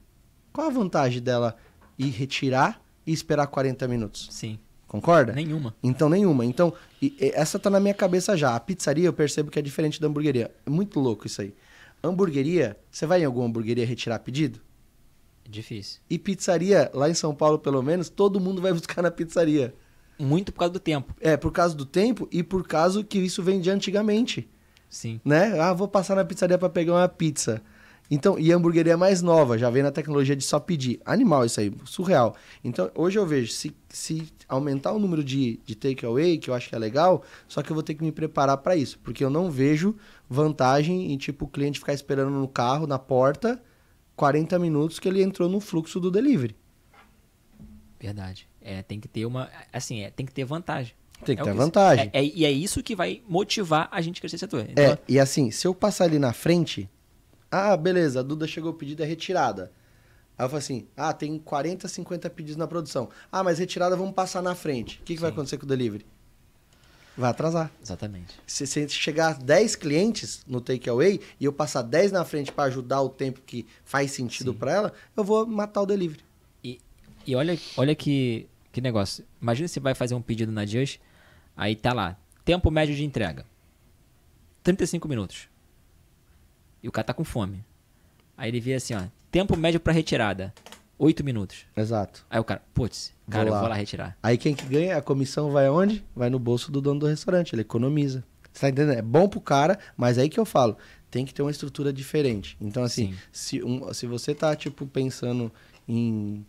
qual a vantagem dela ir retirar e esperar 40 minutos? Sim. Concorda? Nenhuma. Então, nenhuma. Então, e, e, essa tá na minha cabeça já. A pizzaria eu percebo que é diferente da hamburgueria. É muito louco isso aí. Hamburgueria, você vai em alguma hamburgueria retirar pedido? Difícil. E pizzaria, lá em São Paulo pelo menos, todo mundo vai *laughs* buscar na pizzaria. Muito por causa do tempo. É, por causa do tempo e por causa que isso vem de antigamente. Sim. Né? Ah, vou passar na pizzaria para pegar uma pizza. Então, e a hamburgueria é mais nova, já vem na tecnologia de só pedir. Animal isso aí, surreal. Então, hoje eu vejo, se, se aumentar o número de, de takeaway, que eu acho que é legal, só que eu vou ter que me preparar para isso, porque eu não vejo vantagem em, tipo, o cliente ficar esperando no carro, na porta, 40 minutos que ele entrou no fluxo do delivery. Verdade. É, tem que ter uma, assim, é, tem que ter vantagem. Tem que é ter vantagem. É, é, e é isso que vai motivar a gente a crescer esse setor. É, então... É, e assim, se eu passar ali na frente, ah, beleza, a Duda chegou, o pedido é retirada. Aí eu falo assim, ah, tem 40, 50 pedidos na produção. Ah, mas retirada, vamos passar na frente. O que, que vai acontecer com o delivery? Vai atrasar. Exatamente. Se, se chegar 10 clientes no takeaway e eu passar 10 na frente para ajudar o tempo que faz sentido para ela, eu vou matar o delivery. E, e olha, olha que, que negócio. Imagina se vai fazer um pedido na Just, aí tá lá, tempo médio de entrega. 35 minutos. E o cara tá com fome. Aí ele vê assim, ó, tempo médio para retirada. Oito minutos. Exato. Aí o cara, putz, cara, vou eu vou lá retirar. Aí quem que ganha, a comissão vai aonde? Vai no bolso do dono do restaurante, ele economiza. Você tá entendendo? É bom pro cara, mas é aí que eu falo, tem que ter uma estrutura diferente. Então, assim, se, um, se você tá, tipo, pensando em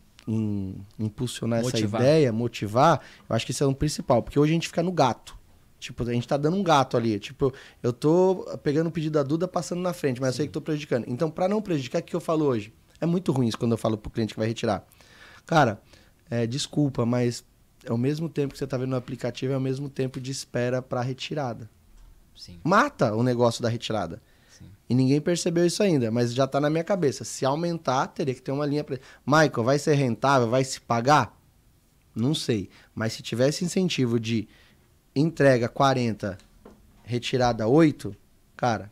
impulsionar motivar. essa ideia, motivar, eu acho que isso é um principal, porque hoje a gente fica no gato. Tipo, a gente tá dando um gato ali. Tipo, eu tô pegando o pedido da Duda, passando na frente, mas Sim. eu sei que tô prejudicando. Então, para não prejudicar, o que eu falo hoje? É muito ruim isso quando eu falo pro cliente que vai retirar. Cara, é, desculpa, mas é o mesmo tempo que você tá vendo no aplicativo, é o mesmo tempo de espera para retirada. Sim. Mata o negócio da retirada. Sim. E ninguém percebeu isso ainda, mas já tá na minha cabeça. Se aumentar, teria que ter uma linha para. Michael, vai ser rentável? Vai se pagar? Não sei. Mas se tivesse incentivo de entrega 40, retirada 8, cara,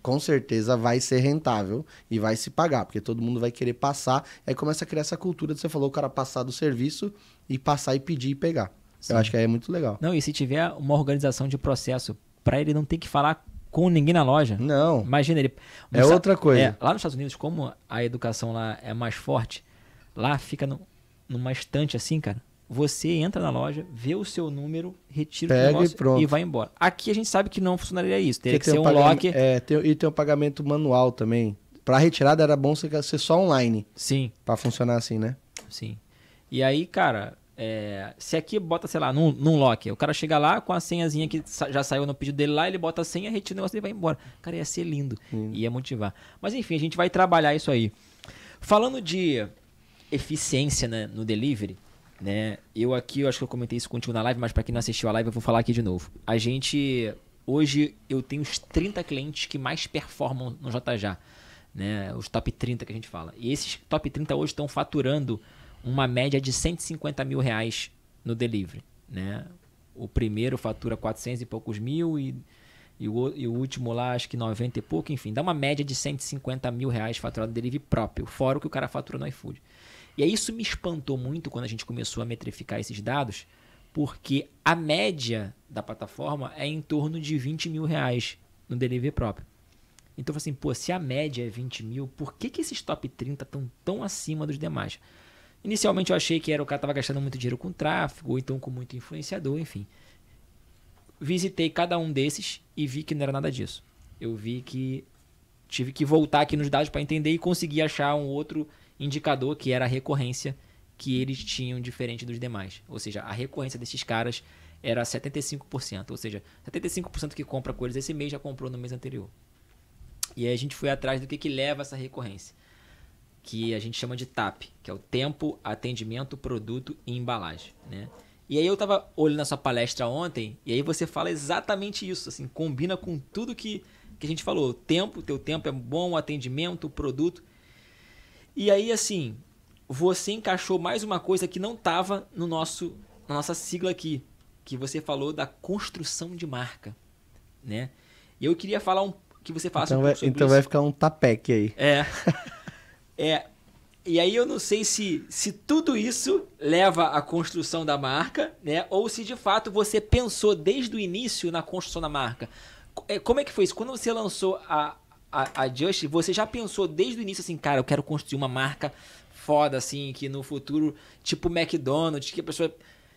com certeza vai ser rentável e vai se pagar, porque todo mundo vai querer passar. Aí começa a criar essa cultura que você falou, o cara passar do serviço e passar e pedir e pegar. Sim. Eu acho que aí é muito legal. Não, e se tiver uma organização de processo para ele não ter que falar com ninguém na loja. Não. Imagina ele. É Sa... outra coisa. É, lá nos Estados Unidos, como a educação lá é mais forte, lá fica no, numa estante assim, cara você entra na loja, vê o seu número, retira Pega o negócio e, e vai embora. Aqui a gente sabe que não funcionaria isso, teria Porque que ser um, um locker. É, tem, e tem um pagamento manual também. Para retirada era bom ser só online. Sim. Para funcionar assim, né? Sim. E aí, cara, é, se aqui bota, sei lá, num, num locker, o cara chega lá com a senhazinha que já saiu no pedido dele lá, ele bota a senha, retira o negócio e vai embora. Cara, ia ser lindo. Hum. Ia motivar. Mas enfim, a gente vai trabalhar isso aí. Falando de eficiência né, no delivery, né? Eu aqui, eu acho que eu comentei isso contigo na live, mas para quem não assistiu a live, eu vou falar aqui de novo. A gente hoje eu tenho os 30 clientes que mais performam no JJ, né? Os top 30 que a gente fala. E esses top 30 hoje estão faturando uma média de 150 mil reais no delivery, né? O primeiro fatura 400 e poucos mil e, e, o, e o último lá acho que 90 e pouco, enfim, dá uma média de 150 mil reais faturado no delivery próprio, fora o que o cara fatura no iFood. E aí isso me espantou muito quando a gente começou a metrificar esses dados, porque a média da plataforma é em torno de 20 mil reais no delivery próprio. Então eu falei assim, pô, se a média é 20 mil, por que, que esses top 30 estão tão acima dos demais? Inicialmente eu achei que era o cara estava gastando muito dinheiro com tráfego, ou então com muito influenciador, enfim. Visitei cada um desses e vi que não era nada disso. Eu vi que tive que voltar aqui nos dados para entender e conseguir achar um outro indicador que era a recorrência que eles tinham diferente dos demais. Ou seja, a recorrência desses caras era 75%. Ou seja, 75% que compra coisas esse mês já comprou no mês anterior. E aí a gente foi atrás do que, que leva essa recorrência. Que a gente chama de TAP, que é o tempo, atendimento, produto e embalagem. Né? E aí eu tava olhando a sua palestra ontem, e aí você fala exatamente isso, assim, combina com tudo que, que a gente falou. O tempo, teu tempo é bom, atendimento, produto e aí, assim, você encaixou mais uma coisa que não estava no nosso, na nossa sigla aqui, que você falou da construção de marca, né? E eu queria falar um que você faça então um vai, Então isso. vai ficar um tapec aí. É. *laughs* é. E aí eu não sei se, se tudo isso leva à construção da marca, né? Ou se de fato você pensou desde o início na construção da marca. É, como é que foi isso? Quando você lançou a, a, a Just, você já pensou desde o início assim, cara, eu quero construir uma marca foda, assim, que no futuro, tipo McDonald's, que a pessoa.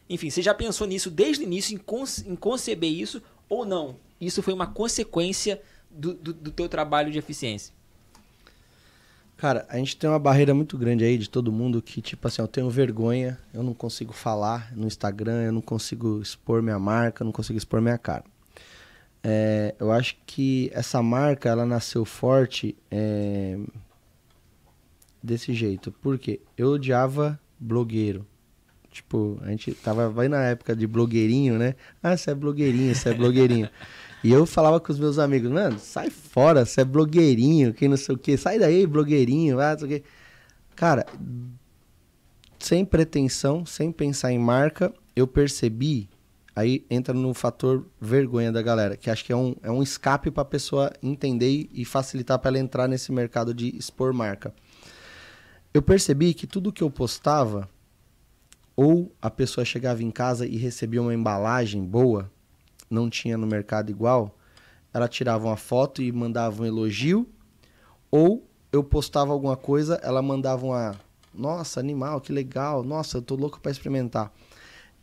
Enfim, você já pensou nisso desde o início, em, conce, em conceber isso ou não? Isso foi uma consequência do, do, do teu trabalho de eficiência? Cara, a gente tem uma barreira muito grande aí de todo mundo que, tipo assim, eu tenho vergonha, eu não consigo falar no Instagram, eu não consigo expor minha marca, eu não consigo expor minha cara. É, eu acho que essa marca ela nasceu forte é, desse jeito. porque Eu odiava blogueiro. Tipo, a gente tava vai na época de blogueirinho, né? Ah, você é blogueirinho, você é blogueirinho. *laughs* e eu falava com os meus amigos, mano, sai fora, você é blogueirinho, que não sei o que, sai daí, blogueirinho, ah, não sei o quê. Cara, sem pretensão, sem pensar em marca, eu percebi aí entra no fator vergonha da galera, que acho que é um, é um escape para a pessoa entender e facilitar para ela entrar nesse mercado de expor marca. Eu percebi que tudo que eu postava, ou a pessoa chegava em casa e recebia uma embalagem boa, não tinha no mercado igual, ela tirava uma foto e mandava um elogio, ou eu postava alguma coisa, ela mandava uma, nossa, animal, que legal, nossa, eu tô louco para experimentar.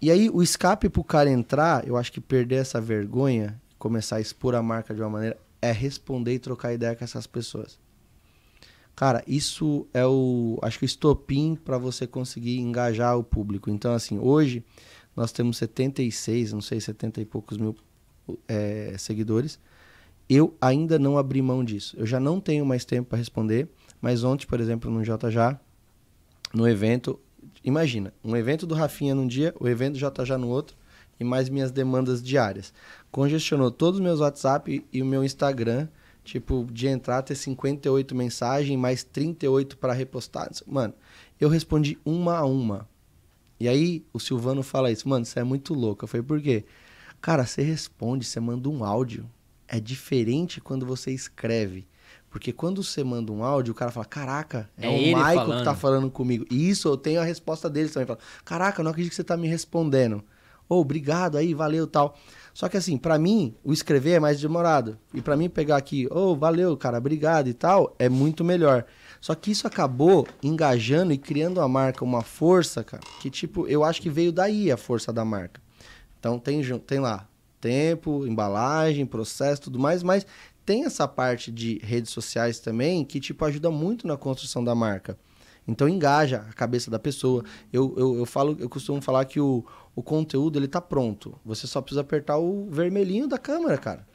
E aí, o escape pro cara entrar, eu acho que perder essa vergonha, começar a expor a marca de uma maneira, é responder e trocar ideia com essas pessoas. Cara, isso é o, acho que o estopim para você conseguir engajar o público. Então, assim, hoje nós temos 76, não sei, 70 e poucos mil é, seguidores. Eu ainda não abri mão disso. Eu já não tenho mais tempo para responder, mas ontem, por exemplo, no JJ, no evento, Imagina, um evento do Rafinha num dia, o evento do tá JJ no outro e mais minhas demandas diárias. Congestionou todos os meus WhatsApp e, e o meu Instagram, tipo, de entrar ter 58 mensagens, mais 38 para repostar. Mano, eu respondi uma a uma. E aí o Silvano fala isso, mano, você é muito louco. Eu falei, por quê? Cara, você responde, você manda um áudio. É diferente quando você escreve. Porque quando você manda um áudio, o cara fala: Caraca, é, é o Michael falando. que tá falando comigo. E isso eu tenho a resposta dele também. Fala, Caraca, não acredito que você tá me respondendo. ou oh, obrigado aí, valeu tal. Só que assim, para mim, o escrever é mais demorado. E para mim pegar aqui, ou oh, valeu, cara, obrigado e tal, é muito melhor. Só que isso acabou engajando e criando a marca uma força, cara, que tipo, eu acho que veio daí a força da marca. Então tem, tem lá tempo, embalagem, processo, tudo mais, mas tem essa parte de redes sociais também que, tipo, ajuda muito na construção da marca. Então engaja a cabeça da pessoa. Eu, eu, eu falo, eu costumo falar que o, o conteúdo ele tá pronto. Você só precisa apertar o vermelhinho da câmera, cara.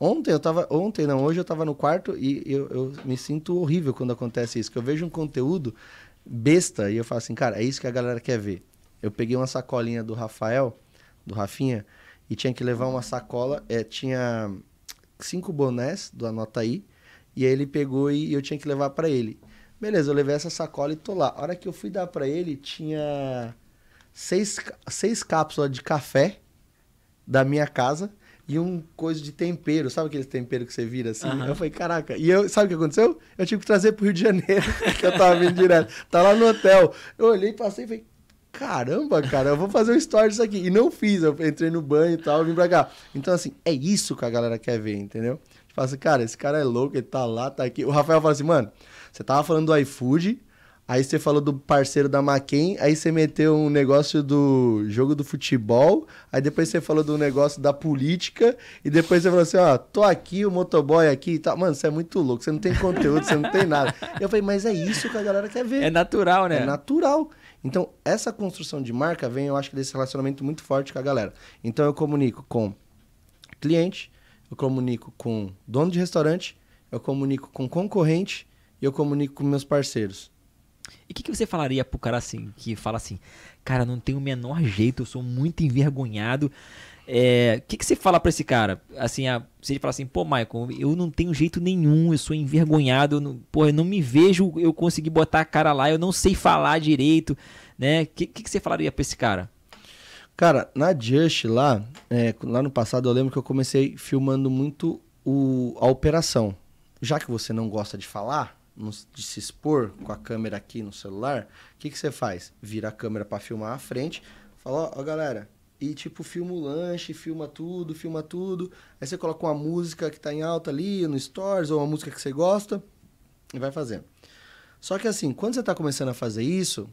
Ontem eu tava. Ontem não, hoje eu tava no quarto e eu, eu me sinto horrível quando acontece isso. Que eu vejo um conteúdo besta e eu falo assim, cara, é isso que a galera quer ver. Eu peguei uma sacolinha do Rafael, do Rafinha, e tinha que levar uma sacola. É, tinha cinco bonés do aí, E aí ele pegou e eu tinha que levar para ele. Beleza, eu levei essa sacola e tô lá. A hora que eu fui dar para ele, tinha seis, seis cápsulas de café da minha casa e um coisa de tempero, sabe aqueles tempero que você vira assim? Uhum. Eu falei, caraca. E eu, sabe o que aconteceu? Eu tive que trazer pro Rio de Janeiro, *laughs* que eu tava vindo direto. Tá lá no hotel. Eu olhei, passei e falei, caramba, cara, eu vou fazer um story disso aqui. E não fiz, eu entrei no banho e tal, vim pra cá. Então, assim, é isso que a galera quer ver, entendeu? Tipo assim, cara, esse cara é louco, ele tá lá, tá aqui. O Rafael fala assim, mano, você tava falando do iFood, aí você falou do parceiro da Maquin, aí você meteu um negócio do jogo do futebol, aí depois você falou do negócio da política, e depois você falou assim, ó, tô aqui, o motoboy aqui e tal. Mano, você é muito louco, você não tem conteúdo, você não tem nada. Eu falei, mas é isso que a galera quer ver. É natural, né? É natural. Então, essa construção de marca vem, eu acho, desse relacionamento muito forte com a galera. Então, eu comunico com cliente, eu comunico com dono de restaurante, eu comunico com concorrente e eu comunico com meus parceiros. E o que, que, você falaria pro cara assim, que fala assim, cara, não tem o menor jeito, eu sou muito envergonhado, é, o que, que você fala para esse cara? Assim, a, se ele falar assim, pô, Michael, eu não tenho jeito nenhum, eu sou envergonhado, eu não, pô, eu não me vejo eu conseguir botar a cara lá, eu não sei falar direito, né? O que, que, que, você falaria para esse cara? Cara, na Just lá, é, lá no passado eu lembro que eu comecei filmando muito o, a operação. Já que você não gosta de falar, de se expor com a câmera aqui no celular, o que, que você faz? Vira a câmera para filmar a frente, fala, ó, oh, galera, e, tipo, filma o lanche, filma tudo, filma tudo. Aí você coloca uma música que tá em alta ali, no Stories, ou uma música que você gosta, e vai fazendo. Só que, assim, quando você tá começando a fazer isso,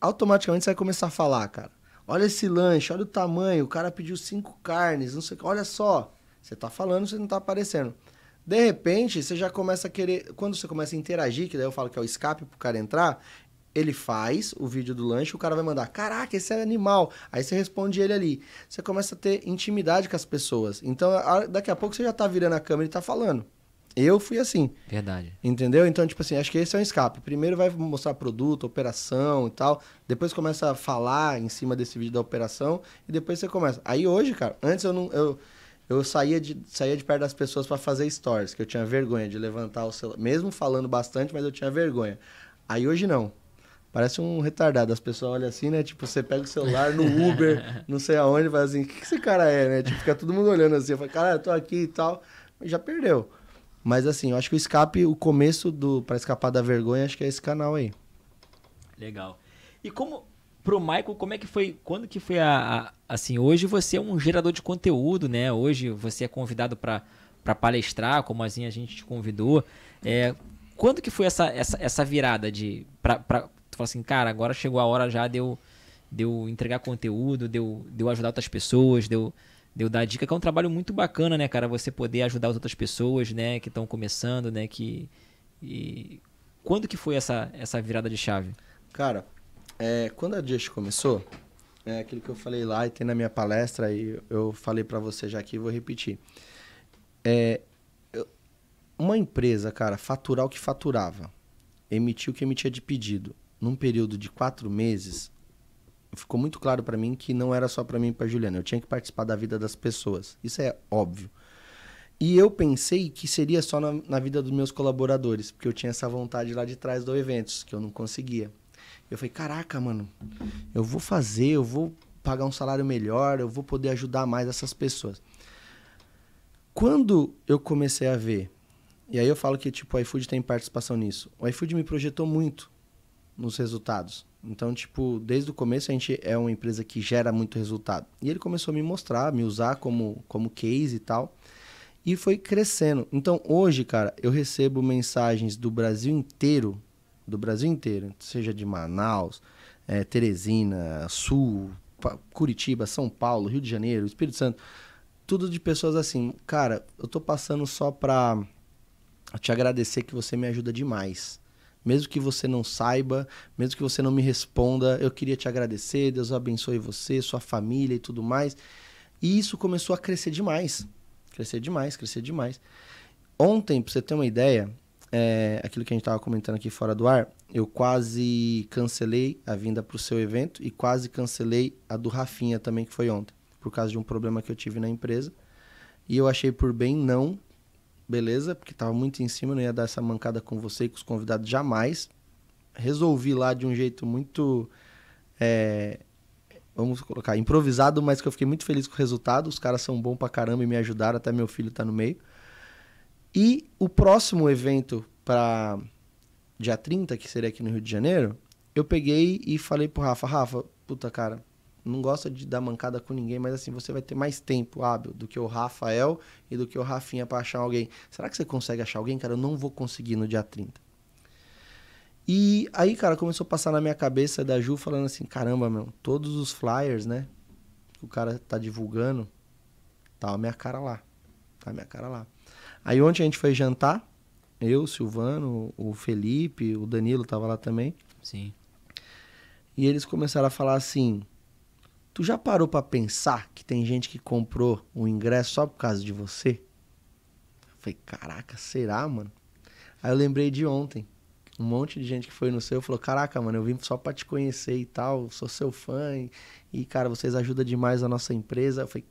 automaticamente você vai começar a falar, cara. Olha esse lanche, olha o tamanho, o cara pediu cinco carnes, não sei o que. Olha só, você tá falando, você não tá aparecendo. De repente, você já começa a querer. Quando você começa a interagir, que daí eu falo que é o escape pro cara entrar, ele faz o vídeo do lanche, o cara vai mandar, caraca, esse é animal. Aí você responde ele ali. Você começa a ter intimidade com as pessoas. Então, daqui a pouco você já tá virando a câmera e tá falando. Eu fui assim. Verdade. Entendeu? Então, tipo assim, acho que esse é um escape. Primeiro vai mostrar produto, operação e tal. Depois começa a falar em cima desse vídeo da operação. E depois você começa. Aí hoje, cara, antes eu não. Eu, eu saía de, saía de perto das pessoas para fazer stories, que eu tinha vergonha de levantar o celular. Mesmo falando bastante, mas eu tinha vergonha. Aí hoje não. Parece um retardado. As pessoas olham assim, né? Tipo, você pega o celular no Uber, *laughs* não sei aonde, vai assim, o que, que esse cara é, né? Tipo, fica todo mundo olhando assim. falo, cara, eu tô aqui e tal. já perdeu. Mas assim, eu acho que o escape, o começo do para escapar da vergonha, acho que é esse canal aí. Legal. E como, pro Michael, como é que foi, quando que foi a, a assim, hoje você é um gerador de conteúdo, né? Hoje você é convidado para para palestrar, como assim a gente te convidou. É, quando que foi essa, essa, essa virada de pra, pra tu fala assim, cara, agora chegou a hora já de eu, de eu entregar conteúdo, de eu, de eu ajudar outras pessoas, de eu, de eu dar dica, que é um trabalho muito bacana, né, cara? Você poder ajudar outras pessoas, né, que estão começando, né, que... E... Quando que foi essa, essa virada de chave? Cara, é, quando a Just começou, é aquilo que eu falei lá e tem na minha palestra e eu falei para você já aqui, vou repetir. É, uma empresa, cara, faturar o que faturava, emitir o que emitia de pedido, num período de quatro meses, ficou muito claro para mim que não era só para mim e para Juliana. Eu tinha que participar da vida das pessoas. Isso é óbvio. E eu pensei que seria só na, na, vida dos meus colaboradores, porque eu tinha essa vontade lá de trás do eventos, que eu não conseguia. Eu falei, caraca, mano, eu vou fazer, eu vou pagar um salário melhor, eu vou poder ajudar mais essas pessoas. Quando eu comecei a ver, e aí eu falo que tipo, o iFood tem participação nisso, o iFood me projetou muito nos resultados. Então, tipo, desde o começo a gente é uma empresa que gera muito resultado. E ele começou a me mostrar, me usar como, como case e tal. E foi crescendo. Então, hoje, cara, eu recebo mensagens do Brasil inteiro, do Brasil inteiro, seja de Manaus, é, Teresina, Sul, Curitiba, São Paulo, Rio de Janeiro, Espírito Santo, tudo de pessoas assim, cara, eu tô passando só pra te agradecer que você me ajuda demais. Mesmo que você não saiba, mesmo que você não me responda, eu queria te agradecer, Deus abençoe você, sua família e tudo mais. E isso começou a crescer demais. Crescer demais, crescer demais. Ontem, pra você ter uma ideia, é, aquilo que a gente tava comentando aqui fora do ar, eu quase cancelei a vinda pro seu evento e quase cancelei a do Rafinha também, que foi ontem, por causa de um problema que eu tive na empresa. E eu achei por bem não beleza, porque tava muito em cima, não ia dar essa mancada com você e com os convidados jamais. Resolvi lá de um jeito muito. É, vamos colocar, improvisado, mas que eu fiquei muito feliz com o resultado. Os caras são bons pra caramba e me ajudaram, até meu filho tá no meio. E o próximo evento para dia 30, que seria aqui no Rio de Janeiro, eu peguei e falei pro Rafa, Rafa, puta cara, não gosta de dar mancada com ninguém, mas assim, você vai ter mais tempo hábil do que o Rafael e do que o Rafinha para achar alguém. Será que você consegue achar alguém? Cara, eu não vou conseguir no dia 30. E aí, cara, começou a passar na minha cabeça da Ju falando assim: caramba, meu, todos os flyers, né? Que o cara tá divulgando, tá a minha cara lá. Tá a minha cara lá. Aí ontem a gente foi jantar, eu, o Silvano, o Felipe, o Danilo tava lá também. Sim. E eles começaram a falar assim: Tu já parou para pensar que tem gente que comprou um ingresso só por causa de você? Eu falei, caraca, será, mano? Aí eu lembrei de ontem. Um monte de gente que foi no seu falou: Caraca, mano, eu vim só pra te conhecer e tal, sou seu fã. E, e cara, vocês ajudam demais a nossa empresa. Eu falei: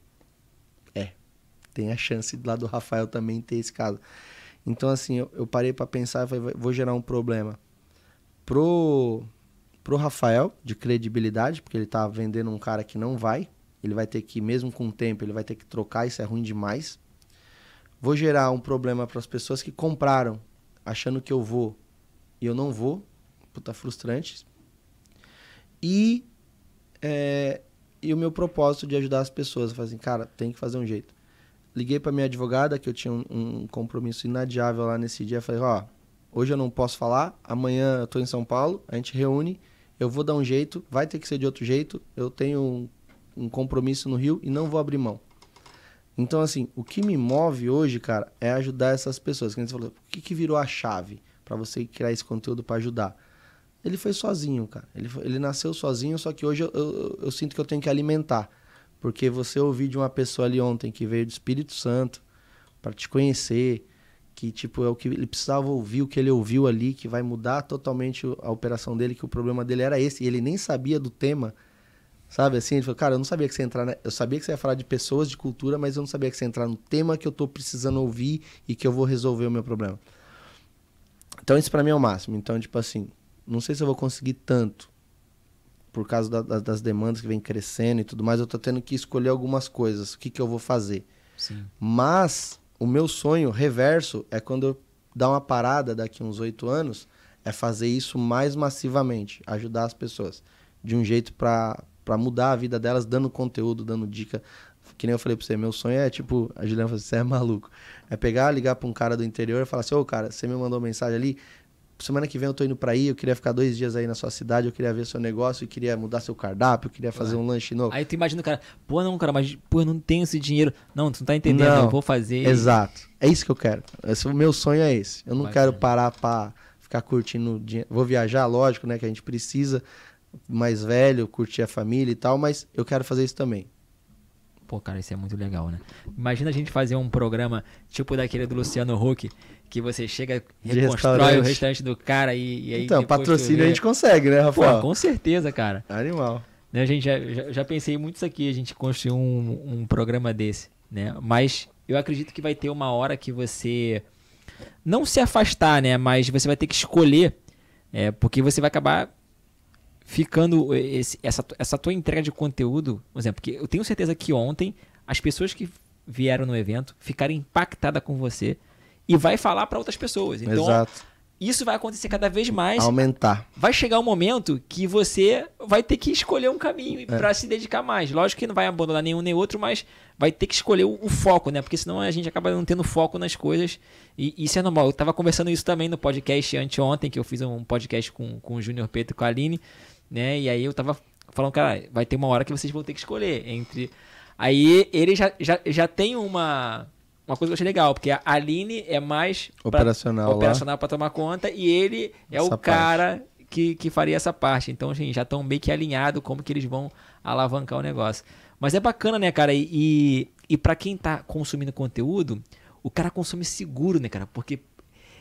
É, tem a chance lá do Rafael também ter esse caso. Então, assim, eu, eu parei para pensar e falei: Vou gerar um problema pro pro Rafael de credibilidade, porque ele tá vendendo um cara que não vai. Ele vai ter que, mesmo com o tempo, ele vai ter que trocar, isso é ruim demais. Vou gerar um problema para as pessoas que compraram, achando que eu vou e eu não vou. Puta frustrante. E, é, e o meu propósito de ajudar as pessoas. Falar assim, cara, tem que fazer um jeito. Liguei para minha advogada, que eu tinha um, um compromisso inadiável lá nesse dia. Falei, ó, oh, hoje eu não posso falar, amanhã eu tô em São Paulo, a gente reúne eu vou dar um jeito, vai ter que ser de outro jeito, eu tenho um, um compromisso no Rio e não vou abrir mão. Então, assim, o que me move hoje, cara, é ajudar essas pessoas. Que a gente falou, o que, que virou a chave para você criar esse conteúdo para ajudar? Ele foi sozinho, cara. Ele, foi, ele nasceu sozinho, só que hoje eu, eu, eu sinto que eu tenho que alimentar. Porque você ouvir de uma pessoa ali ontem que veio do Espírito Santo para te conhecer, que tipo é o que ele precisava ouvir, o que ele ouviu ali, que vai mudar totalmente a operação dele, que o problema dele era esse, e ele nem sabia do tema, sabe assim? Ele falou, cara, eu não sabia que você ia entrar, né? eu sabia que você ia falar de pessoas, de cultura, mas eu não sabia que você ia entrar no tema que eu tô precisando ouvir e que eu vou resolver o meu problema. Então isso para mim é o máximo. Então tipo assim, não sei se eu vou conseguir tanto por causa da, da, das demandas que vem crescendo e tudo mais, eu tô tendo que escolher algumas coisas, o que que eu vou fazer. Sim. Mas o meu sonho reverso é quando eu dar uma parada daqui uns oito anos, é fazer isso mais massivamente, ajudar as pessoas de um jeito para mudar a vida delas, dando conteúdo, dando dica. Que nem eu falei pra você, meu sonho é tipo, a Juliana falou, assim, você é maluco. É pegar, ligar pra um cara do interior e falar assim, ô cara, você me mandou mensagem ali, semana que vem eu tô indo para aí, eu queria ficar dois dias aí na sua cidade, eu queria ver seu negócio, eu queria mudar seu cardápio, eu queria fazer um lanche novo. Aí tu imagina o cara, pô, não, cara, mas pô, eu não tenho esse dinheiro. Não, tu não tá entendendo, não, eu vou fazer. Exato. É isso que eu quero. Esse, o meu sonho é esse. Eu não quero parar para ficar curtindo dinheiro. Vou viajar, lógico, né, que a gente precisa mais velho, curtir a família e tal, mas eu quero fazer isso também. Pô, cara, isso é muito legal, né? Imagina a gente fazer um programa tipo daquele do Luciano Huck, que você chega, reconstrói restaurante. o restaurante do cara e, e aí. Então, patrocínio né? a gente consegue, né, Rafael? Pô, com certeza, cara. Animal. Né, a gente já, já, já pensei muito isso aqui, a gente construir um, um programa desse, né? Mas eu acredito que vai ter uma hora que você. Não se afastar, né? Mas você vai ter que escolher, é, porque você vai acabar ficando eh, esse, essa, essa tua entrega de conteúdo, por exemplo, porque eu tenho certeza que ontem as pessoas que vieram no evento ficaram impactadas com você e vai falar para outras pessoas. Então, Exato. isso vai acontecer cada vez mais. Aumentar. Vai chegar um momento que você vai ter que escolher um caminho é. para se dedicar mais. Lógico que não vai abandonar nenhum nem outro, mas vai ter que escolher o, o foco, né? Porque senão a gente acaba não tendo foco nas coisas. E isso é normal. Eu estava conversando isso também no podcast anteontem, que eu fiz um podcast com, com o Júnior Pedro e com a Aline né? E aí eu tava falando, cara, vai ter uma hora que vocês vão ter que escolher entre. Aí ele já, já, já tem uma. Uma coisa que eu achei legal, porque a Aline é mais operacional, pra, operacional para tomar conta e ele é essa o cara que, que faria essa parte. Então, gente assim, já estão meio que alinhado como que eles vão alavancar o negócio. Mas é bacana, né, cara? E, e, e para quem tá consumindo conteúdo, o cara consome seguro, né, cara? Porque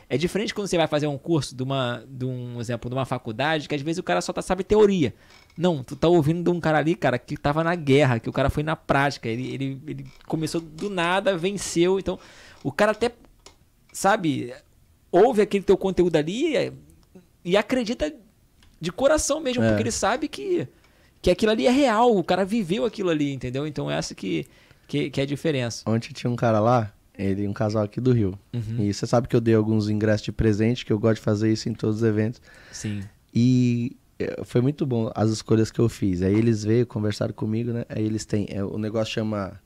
é diferente quando você vai fazer um curso de uma, de um exemplo, de uma faculdade, que às vezes o cara só tá, sabe teoria. Não, tu tá ouvindo de um cara ali, cara, que tava na guerra, que o cara foi na prática, ele, ele, ele começou do nada, venceu. Então, o cara até, sabe, ouve aquele teu conteúdo ali e, e acredita de coração mesmo, é. porque ele sabe que, que aquilo ali é real, o cara viveu aquilo ali, entendeu? Então, é essa que, que, que é a diferença. Ontem tinha um cara lá ele um casal aqui do Rio. Uhum. E você sabe que eu dei alguns ingressos de presente, que eu gosto de fazer isso em todos os eventos. Sim. E eh, foi muito bom as escolhas que eu fiz. Aí eles veio conversaram comigo, né? Aí eles têm. É, o negócio chama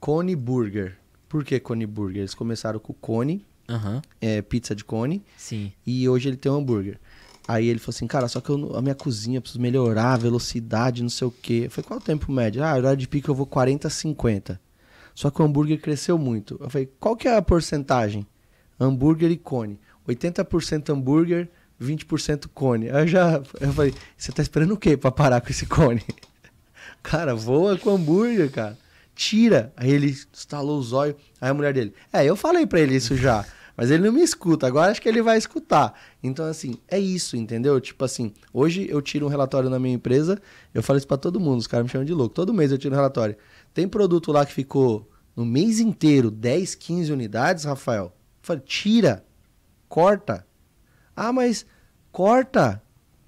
Cone Burger. Por que Cone Burger? Eles começaram com Cone, uhum. é, pizza de Cone. Sim. E hoje ele tem um hambúrguer. Aí ele falou assim, cara, só que eu, a minha cozinha, precisa melhorar, velocidade, não sei o quê. foi qual o tempo médio? Ah, hora de pico eu vou 40, 50. Só que o hambúrguer cresceu muito. Eu falei, qual que é a porcentagem? Hambúrguer e cone. 80% hambúrguer, 20% cone. Aí eu já eu falei, você tá esperando o quê para parar com esse cone? *laughs* cara, voa com hambúrguer, cara. Tira. Aí ele estalou os olhos. Aí a mulher dele, é, eu falei para ele isso já. Mas ele não me escuta, agora acho que ele vai escutar. Então, assim, é isso, entendeu? Tipo assim, hoje eu tiro um relatório na minha empresa, eu falo isso pra todo mundo, os caras me chamam de louco. Todo mês eu tiro um relatório. Tem produto lá que ficou no mês inteiro 10, 15 unidades, Rafael. Falei, tira, corta. Ah, mas corta.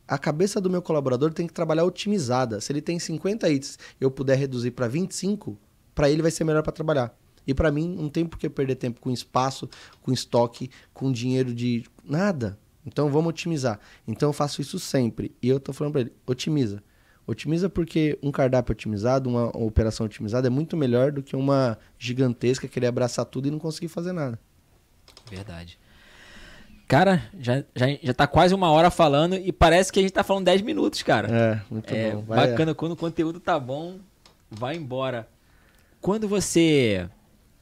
A cabeça do meu colaborador tem que trabalhar otimizada. Se ele tem 50 itens, eu puder reduzir para 25, para ele vai ser melhor para trabalhar. E para mim, não tem por que perder tempo com espaço, com estoque, com dinheiro de nada. Então vamos otimizar. Então eu faço isso sempre. E eu tô falando para ele, otimiza. Otimiza porque um cardápio otimizado, uma operação otimizada é muito melhor do que uma gigantesca querer abraçar tudo e não conseguir fazer nada. Verdade. Cara, já, já, já tá quase uma hora falando e parece que a gente tá falando 10 minutos, cara. É, muito é, bom. Vai, bacana, é. quando o conteúdo tá bom, vai embora. Quando você.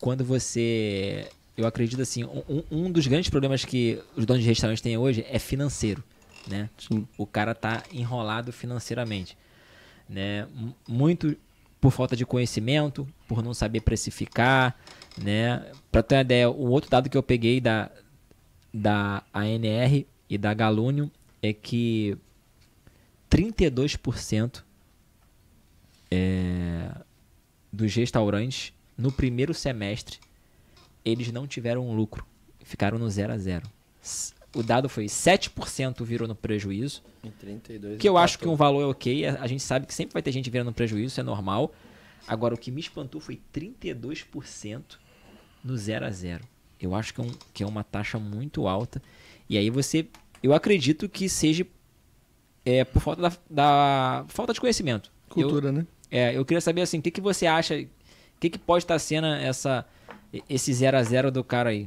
Quando você. Eu acredito assim, um, um dos grandes problemas que os donos de restaurantes têm hoje é financeiro, né? O cara tá enrolado financeiramente né? Muito por falta de conhecimento, por não saber precificar, né? Para ter uma ideia, o outro dado que eu peguei da da ANR e da Galúnio é que 32% é, dos restaurantes no primeiro semestre eles não tiveram lucro, ficaram no zero a zero. O dado foi 7% virou no prejuízo. Em 32, que eu acho que um valor é ok. A, gente sabe que sempre vai ter gente virando prejuízo, isso é normal. Agora, o que me espantou foi 32% no 0 a 0 Eu acho que é, um, que é uma taxa muito alta. E aí você. Eu acredito que seja é, por falta da, da falta de conhecimento. Cultura, eu, né? É, eu queria saber assim, o que, que você acha? O que, que pode estar sendo essa, esse 0 a 0 do cara aí?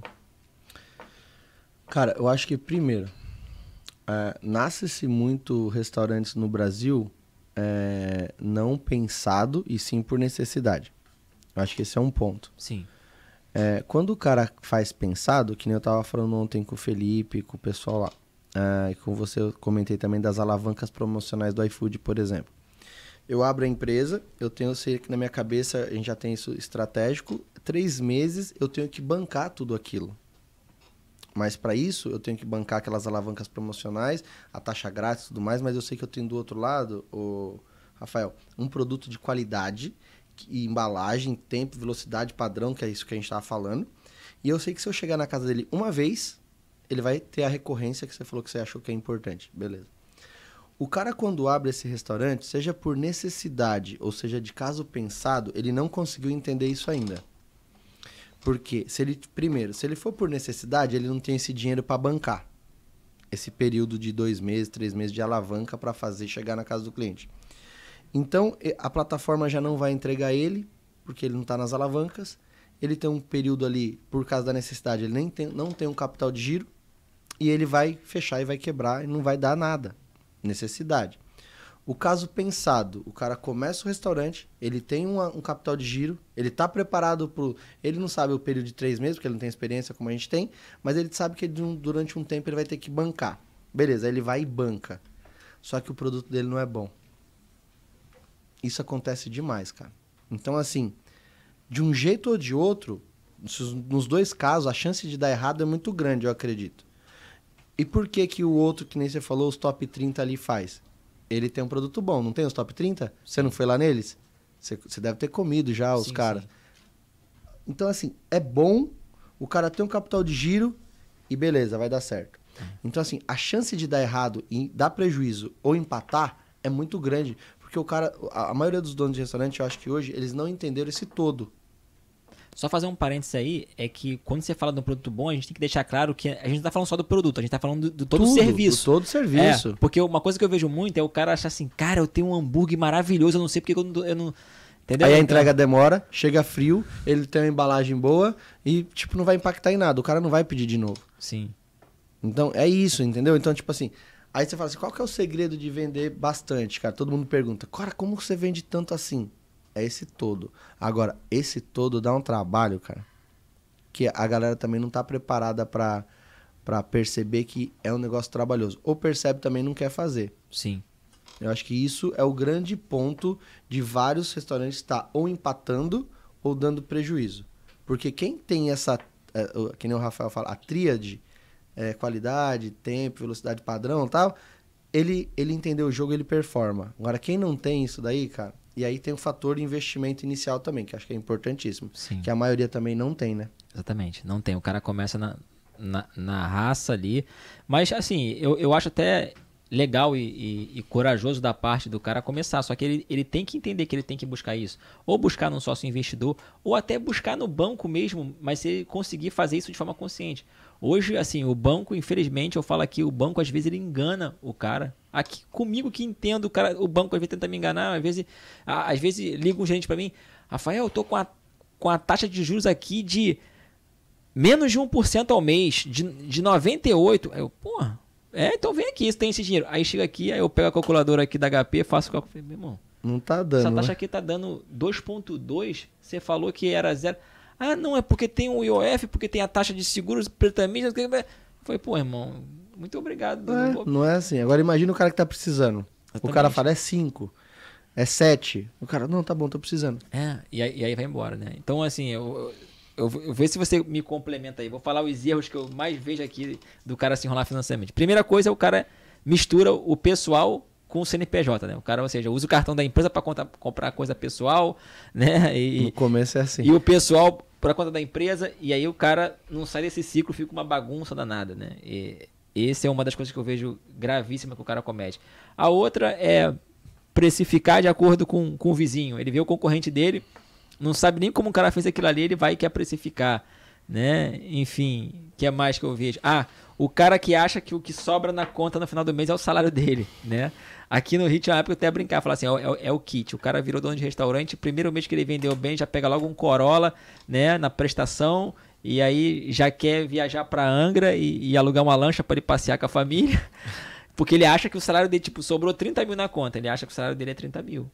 Cara, eu acho que primeiro, é, nasce-se muito restaurantes no Brasil é, não pensado e sim por necessidade. Eu acho que esse é um ponto. Sim. É, quando o cara faz pensado, que nem eu tava falando ontem com o Felipe, com o pessoal lá, é, com você eu comentei também das alavancas promocionais do iFood, por exemplo. Eu abro a empresa, eu tenho, sei que na minha cabeça a gente já tem isso estratégico, três meses eu tenho que bancar tudo aquilo. Mas para isso eu tenho que bancar aquelas alavancas promocionais, a taxa grátis e tudo mais, mas eu sei que eu tenho do outro lado, o Rafael, um produto de qualidade, que, embalagem, tempo, velocidade, padrão, que é isso que a gente estava falando. E eu sei que se eu chegar na casa dele uma vez, ele vai ter a recorrência que você falou que você achou que é importante. Beleza. O cara, quando abre esse restaurante, seja por necessidade ou seja de caso pensado, ele não conseguiu entender isso ainda. Porque se ele primeiro, se ele for por necessidade, ele não tem esse dinheiro para bancar esse período de dois meses, três meses de alavanca para fazer chegar na casa do cliente. Então a plataforma já não vai entregar ele porque ele não está nas alavancas. Ele tem um período ali por causa da necessidade, ele nem tem, não tem um capital de giro e ele vai fechar e vai quebrar e não vai dar nada. Necessidade. O caso pensado, o cara começa o restaurante, ele tem um capital de giro, ele está preparado para. Ele não sabe o período de três meses, porque ele não tem experiência como a gente tem, mas ele sabe que ele, durante um tempo ele vai ter que bancar. Beleza, ele vai e banca. Só que o produto dele não é bom. Isso acontece demais, cara. Então, assim, de um jeito ou de outro, nos dois casos, a chance de dar errado é muito grande, eu acredito. E por que que o outro, que nem você falou, os top 30 ali faz? ele tem um produto bom, não tem os top 30? Você não foi lá neles? Você, você deve ter comido já os caras. Então, assim, é bom, o cara tem um capital de giro e beleza, vai dar certo. É. Então, assim, a chance de dar errado, e dar prejuízo ou empatar é muito grande. Porque o cara, a, a maioria dos donos de restaurante, eu acho que hoje, eles não entenderam esse todo. Só fazer um parênteses aí, é que quando você fala de um produto bom, a gente tem que deixar claro que a gente não tá falando só do produto, a gente tá falando do, todo Tudo, o serviço. Do todo o serviço. É, porque uma coisa que eu vejo muito é o cara achar assim, cara, eu tenho um hambúrguer maravilhoso, eu não sei porque eu não. Eu não Entendeu? Aí a então entrega demora, chega frio, ele tem uma embalagem boa e, tipo, não vai impactar em nada. O cara não vai pedir de novo. Sim. Então, é isso, entendeu? Então, tipo assim, aí você fala assim, qual que é o segredo de vender bastante, cara? Todo mundo pergunta, cara, como você vende tanto assim? é esse todo. Agora, esse todo dá um trabalho, cara, que a galera também não tá preparada para para perceber que é um negócio trabalhoso. Ou percebe também não quer fazer. Sim. Eu acho que isso é o grande ponto de vários restaurantes estar tá ou empatando ou dando prejuízo. Porque quem tem essa, é, que nem o Rafael fala, a tríade, é, qualidade, tempo, velocidade padrão e tal, ele, ele entendeu o jogo, ele performa. Agora, quem não tem isso daí, cara, e aí tem o fator de investimento inicial também, que acho que é importantíssimo. Sim. Que a maioria também não tem, né? Exatamente, não tem. O cara começa na, na, na raça ali. Mas, assim, eu, eu acho até legal e, e, e, corajoso da parte do cara começar. Só que ele, ele tem que entender que ele tem que buscar isso. Ou buscar num sócio investidor, ou até buscar no banco mesmo, mas se ele conseguir fazer isso de forma consciente. Hoje, assim, o banco, infelizmente, eu falo aqui, o banco às vezes ele engana o cara. Aqui comigo que entendo, o cara, o banco às vezes tenta me enganar, às vezes, às vezes liga um gerente para mim, Rafael, eu tô com a, com a taxa de juros aqui de menos de 1% ao mês, de, de 98. Aí eu, porra, é, então vem aqui, você tem esse dinheiro. Aí chega aqui, aí eu pego a calculadora aqui da HP, faço o cálculo, meu irmão. Não tá dando. Essa né? taxa aqui tá dando 2.2, você falou que era zero. Ah, não, é porque tem o IOF, porque tem a taxa de seguros, preta Foi, pô, irmão, muito obrigado. não, é, não, é assim. Agora imagina o cara que tá precisando. Exatamente. O cara fala, é 5, é 7. O cara, não, tá bom, tô precisando. É, e aí, e aí vai embora, né? Então, assim, eu, eu, eu, eu vejo se você me complementa aí. Vou falar os erros que eu mais vejo aqui do cara se enrolar financeiramente. Primeira coisa é o cara mistura o pessoal com o CNPJ, né? O cara, ou seja, usa o cartão da empresa para comprar coisa pessoal, né? E, no começo é assim. E o pessoal por conta da empresa, e aí o cara não sai desse ciclo, fica uma bagunça danada, né? E essa é uma das coisas que eu vejo gravíssima que o cara comete. A outra é precificar de acordo com, com o vizinho. Ele vê o concorrente dele, não sabe nem como o cara fez aquilo ali, ele vai e quer precificar, né? Enfim, que é mais que eu vejo. Ah, o cara que acha que o que sobra na conta no final do mês é o salário dele, né? Aqui no Hit tinha uma época eu até brincar, falar assim, é, é, é, o kit. O cara virou dono de restaurante, primeiro mês que ele vendeu bem, já pega logo um Corolla, né, na prestação, e aí já quer viajar para Angra e, e, alugar uma lancha para ele passear com a família, *laughs* porque ele acha que o salário dele, tipo, sobrou 30 mil na conta, ele acha que o salário dele é 30 mil.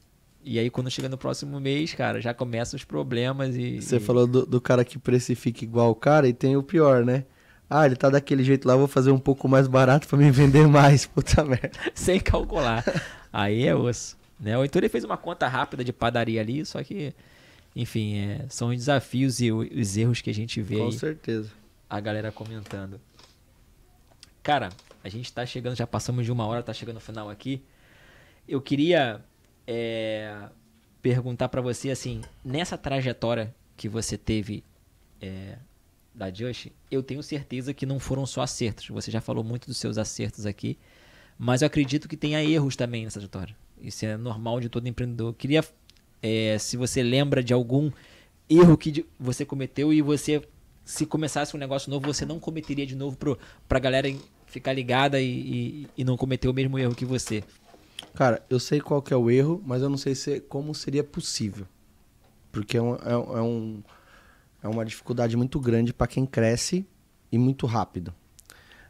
E aí, quando chega no próximo mês, cara, já começam os problemas e. Você e... falou do, do cara que precifica igual o cara e tem o pior, né? Ah, ele tá daquele jeito lá, vou fazer um pouco mais barato para me vender mais, *laughs* puta merda. Sem calcular. Aí é osso. Né? O Heitor ele fez uma conta rápida de padaria ali, só que, enfim, é, são os desafios e os erros que a gente vê. Com aí, certeza. A galera comentando. Cara, a gente tá chegando, já passamos de uma hora, tá chegando no final aqui. Eu queria é, perguntar para você, assim, nessa trajetória que você teve é, da Just, eu tenho certeza que não foram só acertos. Você já falou muito dos seus acertos aqui, mas eu acredito que tenha erros também nessa trajetória. Isso é normal de todo empreendedor. Eu queria, é, se você lembra de algum erro que você cometeu e você, se começasse um negócio novo, você não cometeria de novo para a galera ficar ligada e, e, e, não cometer o mesmo erro que você. Cara, eu sei qual que é o erro, mas eu não sei se, como seria possível. Porque é um, é um é é uma dificuldade muito grande para quem cresce e muito rápido.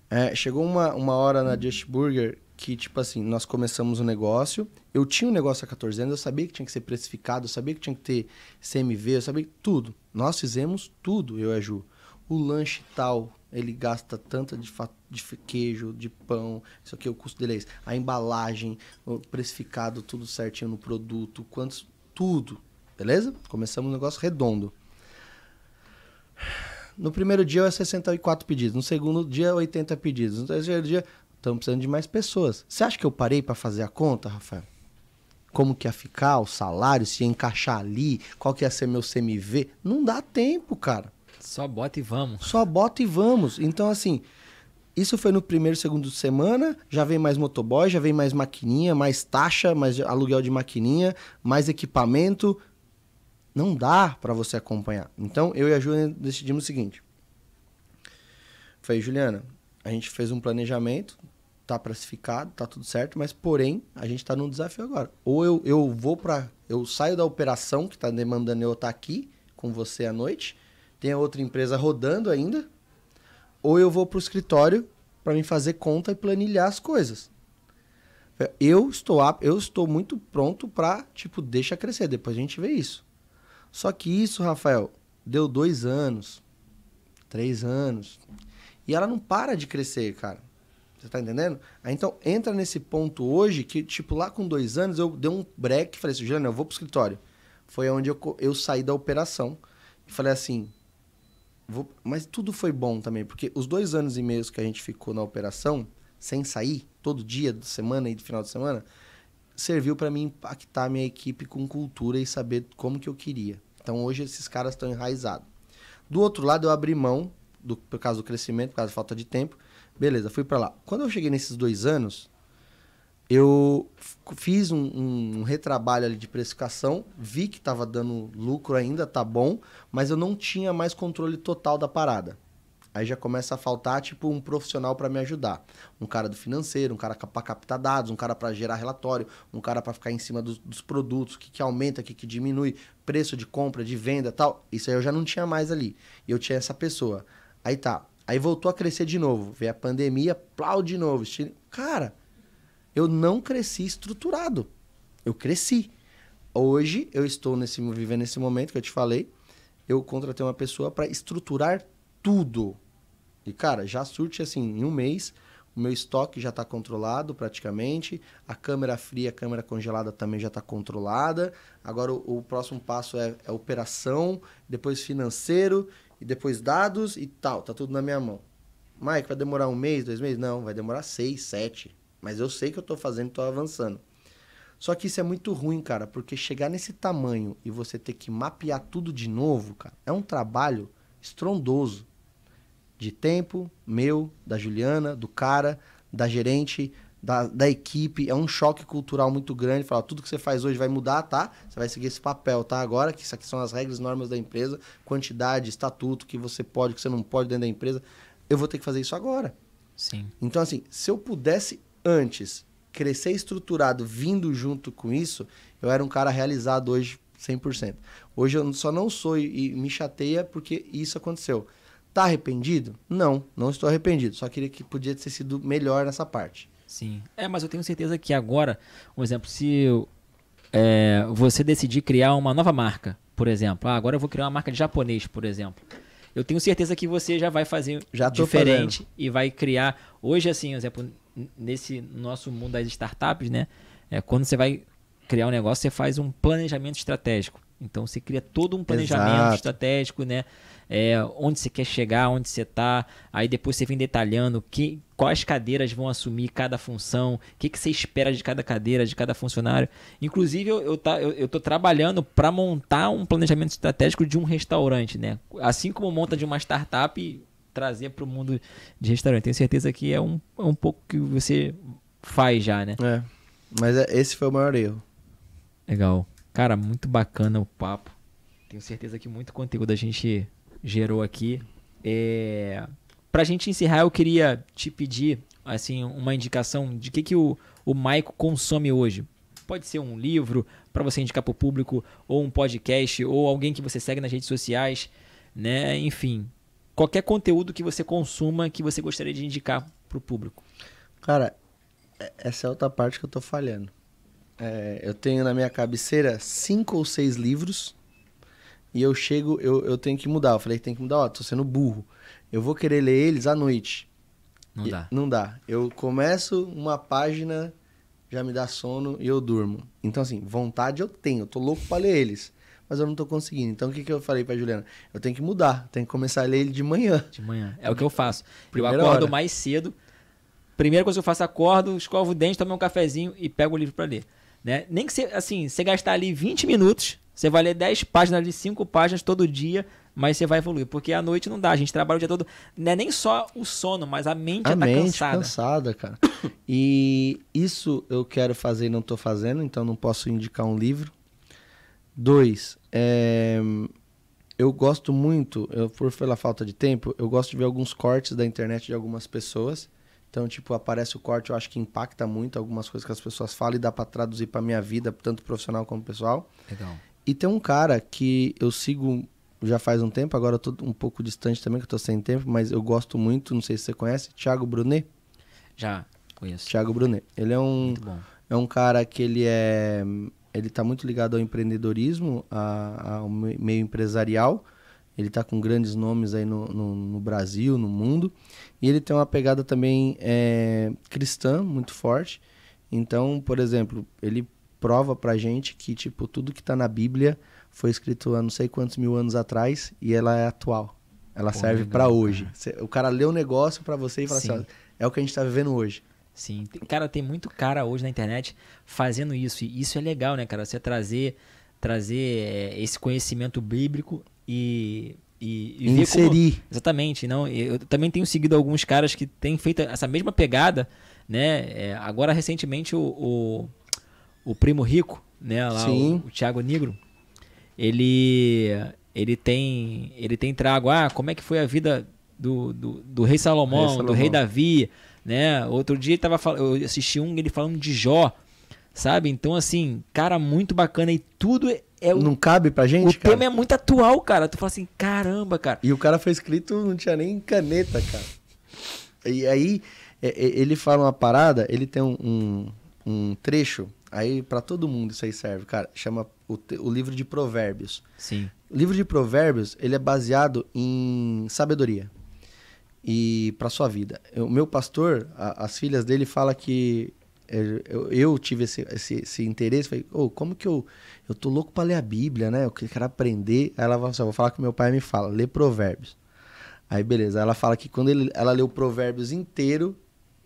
É, chegou uma, uma hora na Just Burger que, tipo assim, nós começamos o um negócio. Eu tinha um negócio há 14 anos, eu sabia que tinha que ser precificado, eu sabia que tinha que ter CMV, eu sabia que tudo. Nós fizemos tudo, eu e a Ju. O lanche tal, ele gasta tanto de, de queijo, de pão, isso aqui, é o custo dele é A embalagem, o precificado, tudo certinho no produto, quantos, tudo. Beleza? Começamos um negócio redondo. No primeiro dia é 64 pedidos, no segundo dia 80 é pedidos, no terceiro dia estamos precisando de mais pessoas. Você acha que eu parei para fazer a conta, Rafael? Como que ia ficar o salário, se ia encaixar ali, qual que ia ser meu CMV? Não dá tempo, cara. Só bota e vamos. Só bota e vamos. Então, assim, isso foi no primeiro, segundo semana. Já vem mais motoboy, já vem mais maquininha, mais taxa, mais aluguel de maquininha, mais equipamento, não dá para você acompanhar. Então, eu e a Juliana decidimos o seguinte. Falei, Juliana, a gente fez um planejamento, tá precificado, tá tudo certo, mas porém, a gente tá num desafio agora. Ou eu, eu vou para eu saio da operação que tá demandando eu estar tá aqui com você à noite, tem a outra empresa rodando ainda, ou eu vou pro escritório para me fazer conta e planilhar as coisas. Eu estou eu estou muito pronto para tipo deixa crescer, depois a gente vê isso. Só que isso, Rafael, deu dois anos, três anos. E ela não para de crescer, cara. Você tá entendendo? então, entra nesse ponto hoje que, tipo, lá com dois anos, eu dei um break e falei assim, Juliana, eu vou pro escritório. Foi onde eu, eu saí da operação e falei assim, vou... mas tudo foi bom também, porque os dois anos e meio que a gente ficou na operação, sem sair, todo dia, semana e final de semana, serviu para mim impactar minha equipe com cultura e saber como que eu queria. Então hoje esses caras estão enraizados. Do outro lado eu abri mão do, por causa do crescimento, por causa da falta de tempo. Beleza, fui para lá. Quando eu cheguei nesses dois anos, eu fiz um, um, um, retrabalho ali de precificação, vi que estava dando lucro ainda, tá bom, mas eu não tinha mais controle total da parada. Aí já começa a faltar, tipo, um profissional para me ajudar. Um cara do financeiro, um cara para captar dados, um cara para gerar relatório, um cara para ficar em cima dos, dos produtos, o que, que aumenta, o que, que diminui, preço de compra, de venda tal. Isso aí eu já não tinha mais ali. E eu tinha essa pessoa. Aí tá. Aí voltou a crescer de novo. Veio a pandemia, plau de novo. Cara, eu não cresci estruturado. Eu cresci. Hoje eu estou nesse, vivendo nesse momento que eu te falei. Eu contratei uma pessoa para estruturar tudo e, cara, já surte assim, em um mês, o meu estoque já está controlado praticamente, a câmera fria, a câmera congelada também já está controlada. Agora o, o próximo passo é, é, operação, depois financeiro, e depois dados e tal, tá tudo na minha mão. Mike, vai demorar um mês, dois meses? Não, vai demorar seis, sete. Mas eu sei que eu estou fazendo, estou avançando. Só que isso é muito ruim, cara, porque chegar nesse tamanho e você ter que mapear tudo de novo, cara, é um trabalho estrondoso de tempo, meu, da Juliana, do cara, da gerente, da, da equipe. É um choque cultural muito grande. Falar, tudo que você faz hoje vai mudar, tá? Você vai seguir esse papel, tá? Agora, que isso aqui são as regras, normas da empresa, quantidade, estatuto, que você pode, que você não pode dentro da empresa. Eu vou ter que fazer isso agora. Sim. Então, assim, se eu pudesse antes crescer estruturado vindo junto com isso, eu era um cara realizado hoje 100%. Hoje eu só não sou e me chateia porque isso aconteceu. Tá arrependido? Não, não estou arrependido. Só queria que podia ter sido melhor nessa parte. Sim. É, mas eu tenho certeza que agora, um exemplo, se é, você decidir criar uma nova marca, por exemplo, ah, agora eu vou criar uma marca de japonês, por exemplo. Eu tenho certeza que você já vai fazer já diferente fazendo. e vai criar. Hoje, assim, exemplo, nesse nosso mundo das startups, né? É, quando você vai criar um negócio, você faz um planejamento estratégico. Então você cria todo um planejamento Exato. estratégico, né? É, onde você quer chegar, onde você está. Aí depois você vem detalhando que, quais cadeiras vão assumir cada função, o que, que você espera de cada cadeira, de cada funcionário. Inclusive, eu estou eu, tá, trabalhando para montar um planejamento estratégico de um restaurante, né? Assim como monta de uma startup, trazer para o mundo de restaurante. Tenho certeza que é um, é um pouco que você faz já, né? É. Mas é, esse foi o maior erro. Legal. Cara, muito bacana o papo. Tenho certeza que muito conteúdo a gente gerou aqui. É... Pra gente encerrar, eu queria te pedir assim uma indicação de que que o, o Maico consome hoje. Pode ser um livro para você indicar para o público, ou um podcast, ou alguém que você segue nas redes sociais, né? Enfim, qualquer conteúdo que você consuma que você gostaria de indicar para o público. Cara, é, essa é outra parte que eu tô falhando. É, eu tenho na minha cabeceira cinco ou seis livros e eu chego, eu, eu tenho que mudar. Eu falei que tem que mudar, ó, tô sendo burro. Eu vou querer ler eles à noite. Não e, dá. Não dá. Eu começo uma página, já me dá sono e eu durmo. Então, assim, vontade eu tenho, eu tô louco pra ler eles. Mas eu não tô conseguindo. Então, o que, que eu falei pra Juliana? Eu tenho que mudar, tenho que começar a ler ele de manhã. De manhã. É o que eu faço. Primeira eu acordo hora. mais cedo. Primeira coisa que eu faço, acordo, escovo o dente, tomo um cafezinho e pego o livro para ler. Né? Nem que você, assim, você gastar ali 20 minutos, você vai ler 10 páginas ali, 5 páginas todo dia, mas você vai evoluir. Porque à noite não dá, a gente trabalha o dia todo. Não é nem só o sono, mas a mente a tá mente cansada. cansada, cara. *coughs* e isso eu quero fazer e não estou fazendo, então não posso indicar um livro. Dois, é... eu gosto muito, eu, por pela falta de tempo, eu gosto de ver alguns cortes da internet de algumas pessoas então, tipo, aparece o corte, eu acho que impacta muito algumas coisas que as pessoas falam e dá para traduzir para minha vida, tanto profissional como pessoal. Legal. E tem um cara que eu sigo já faz um tempo, agora eu tô um pouco distante também, que eu tô sem tempo, mas eu gosto muito, não sei se você conhece, Thiago Brunet. Já, conheço. Thiago Brunet. Ele é um é um cara que ele é ele tá muito ligado ao empreendedorismo, a, ao meio empresarial ele está com grandes nomes aí no, no, no, Brasil, no mundo. E ele tem uma pegada também é, cristã muito forte. Então, por exemplo, ele prova pra gente que, tipo, tudo que está na Bíblia foi escrito há não sei quantos mil anos atrás e ela é atual. Ela Pô, serve para hoje. o cara lê o um negócio para você e fala assim, Sim. assim, é o que a gente está vivendo hoje. Sim, cara, tem muito cara hoje na internet fazendo isso. E isso é legal, né, cara? Você trazer trazer é, esse conhecimento bíblico e e, e inserir. Como, exatamente, não. Eu também tenho seguido alguns caras que têm feito essa mesma pegada, né? É, agora recentemente o, o, o, primo rico, né? Lá o, o Thiago Negro, ele ele tem ele tem trago. Ah, como é que foi a vida do, do, do rei, Salomão, rei Salomão, do rei Davi, né? Outro dia ele tava eu assisti um ele falando de Jó, sabe? Então assim, cara muito bacana e tudo é, é o, não cabe pra gente, O cara? tema é muito atual, cara. Tu fala assim, caramba, cara. E o cara foi escrito, não tinha nem caneta, cara. E aí, é, é, ele fala uma parada, ele tem um, um, um trecho, aí para todo mundo isso aí serve, cara. Chama o, o livro de provérbios. Sim. O livro de provérbios, ele é baseado em sabedoria e para sua vida. O meu pastor, a, as filhas dele fala que é, eu, eu tive esse, esse, esse interesse, falei, oh, como que eu, eu tô louco para ler a Bíblia, né? Eu quero aprender. Aí ela fala assim, vou falar que meu pai me fala, lê provérbios. Aí beleza, ela fala que quando ele, ela leu provérbios inteiro,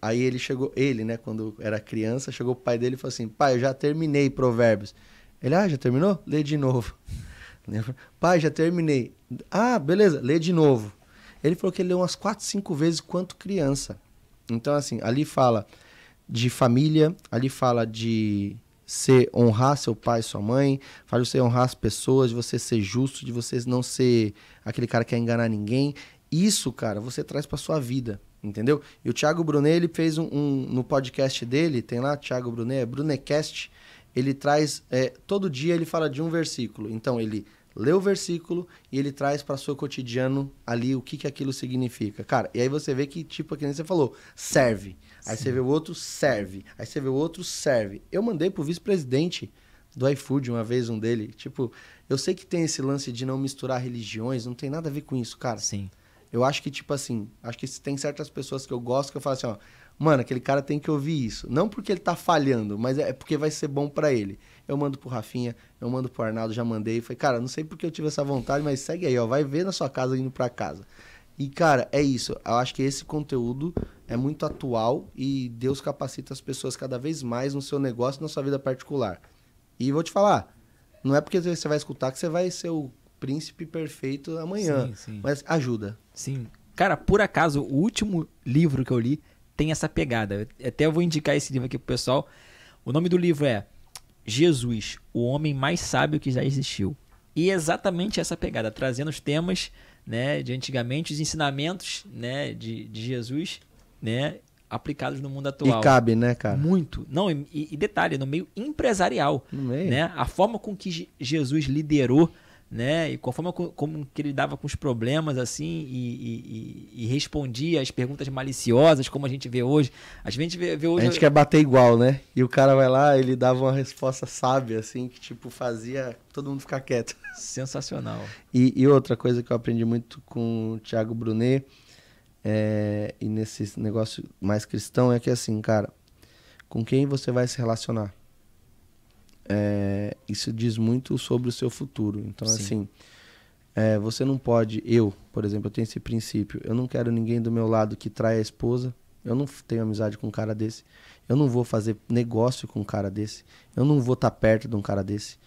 aí ele chegou, ele, né, quando era criança, chegou o pai dele e falou assim, pai, eu já terminei provérbios. Ele, ah, já terminou? Lê de novo. *laughs* pai, já terminei. Ah, beleza, lê de novo. Ele falou que ele leu umas quatro, cinco vezes quanto criança. Então, assim, ali fala de família, ali fala de você honrar seu pai, sua mãe, faz você honrar as pessoas, de você ser justo, de você não ser aquele cara que quer enganar ninguém. Isso, cara, você traz para sua vida, entendeu? E o Thiago Brunet, ele fez um, um, no podcast dele, tem lá Thiago Brunet, é Brunecast, ele traz é, todo dia ele fala de um versículo. Então ele lê o versículo e ele traz para seu cotidiano ali o que, que aquilo significa. Cara, e aí você vê que, tipo, que nem você falou, serve. Aí você vê o outro, serve. Aí você vê o outro, serve. Eu mandei pro vice-presidente do iFood uma vez um dele. Tipo, eu sei que tem esse lance de não misturar religiões, não tem nada a ver com isso, cara. Sim. Eu acho que, tipo assim, acho que tem certas pessoas que eu gosto que eu falo assim, ó, mano, aquele cara tem que ouvir isso. Não porque ele tá falhando, mas é porque vai ser bom para ele. Eu mando pro Rafinha, eu mando pro Arnaldo, já mandei. Falei, cara, não sei porque eu tive essa vontade, mas segue aí, ó, vai ver na sua casa indo pra casa. E, cara, é isso. Eu acho que esse conteúdo é muito atual e Deus capacita as pessoas cada vez mais no seu negócio e na sua vida particular. E vou te falar, não é porque você vai escutar que você vai ser o príncipe perfeito amanhã. Sim, sim. Mas ajuda. Sim. Cara, por acaso, o último livro que eu li tem essa pegada. Até eu vou indicar esse livro aqui pro pessoal. O nome do livro é Jesus, o homem mais sábio que já existiu. E é exatamente essa pegada, trazendo os temas né, de antigamente, os ensinamentos né, de, de Jesus né, aplicados no mundo atual. E cabe, né, cara? Muito. Não, e, e detalhe, no meio empresarial. No meio. Né, a forma com que Jesus liderou né? E conforme como que ele dava com os problemas assim e, e, e, respondia as perguntas maliciosas, como a gente vê hoje. A gente vê, vê hoje. A gente quer bater igual, né? E o cara vai lá, ele dava uma resposta sábia, assim, que tipo fazia todo mundo ficar quieto. *laughs* Sensacional. e, e outra coisa que eu aprendi muito com o Thiago Brunet é, e nesse negócio mais cristão é que assim, cara, com quem você vai se relacionar? é, isso diz muito sobre o seu futuro. Então, Sim. assim, é, você não pode. Eu, por exemplo, eu tenho esse princípio. Eu não quero ninguém do meu lado que trai a esposa. Eu não tenho amizade com um cara desse. Eu não vou fazer negócio com um cara desse. Eu não vou estar tá perto de um cara desse.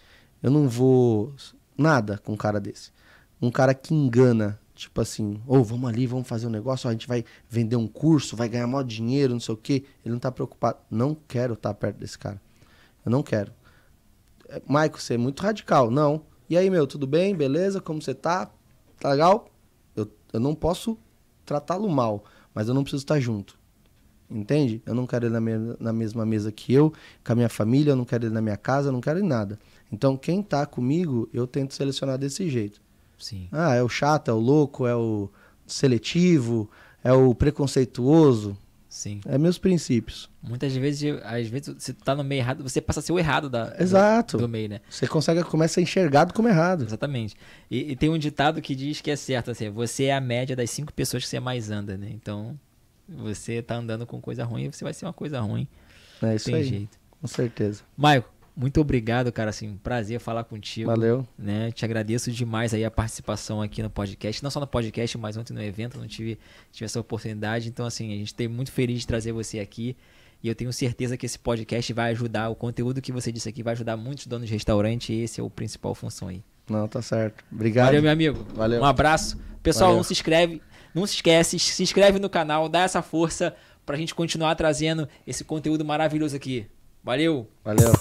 Eu não vou nada com um cara desse. Um cara que engana, tipo assim, ou oh, vamos ali, vamos fazer um negócio, a gente vai vender um curso, vai ganhar maior dinheiro, não sei o quê. Ele não tá preocupado. Não quero estar tá perto desse cara. Eu não quero. Maico, você é muito radical. Não. E aí, meu, tudo bem? Beleza? Como você tá? Tá legal? Eu, eu não posso tratá-lo mal, mas eu não preciso estar junto. Entende? Eu não quero ele na, na mesma mesa que eu, com a minha família, eu não quero ele na minha casa, eu não quero ele nada. Então, quem tá comigo, eu tento selecionar desse jeito. Sim. Ah, é o chato, é o louco, é o seletivo, é o preconceituoso. Sim. É meus princípios. Muitas vezes, às vezes, você tá no meio errado, você passa a ser o errado da, Exato. Do, do meio, né? Você consegue, começa a enxergado como errado. Exatamente. E, e, tem um ditado que diz que é certo, assim, você é a média das cinco pessoas que você mais anda, né? Então, você tá andando com coisa ruim, você vai ser uma coisa ruim. É isso tem aí. jeito. Com certeza. Maico, muito obrigado, cara. Assim, prazer falar contigo. Valeu. Né? Te agradeço demais aí a participação aqui no podcast. Não só no podcast, mas ontem no evento. Não tive, tive essa oportunidade. Então, assim, a gente tem muito feliz de trazer você aqui. E eu tenho certeza que esse podcast vai ajudar. O conteúdo que você disse aqui vai ajudar muitos donos de restaurante. E esse é o principal função aí. Não, tá certo. Obrigado. Valeu, meu amigo. Valeu. Um abraço. Pessoal, Valeu. não se inscreve. Não se esquece. Se inscreve no canal. Dá essa força pra gente continuar trazendo esse conteúdo maravilhoso aqui. Valeu. Valeu.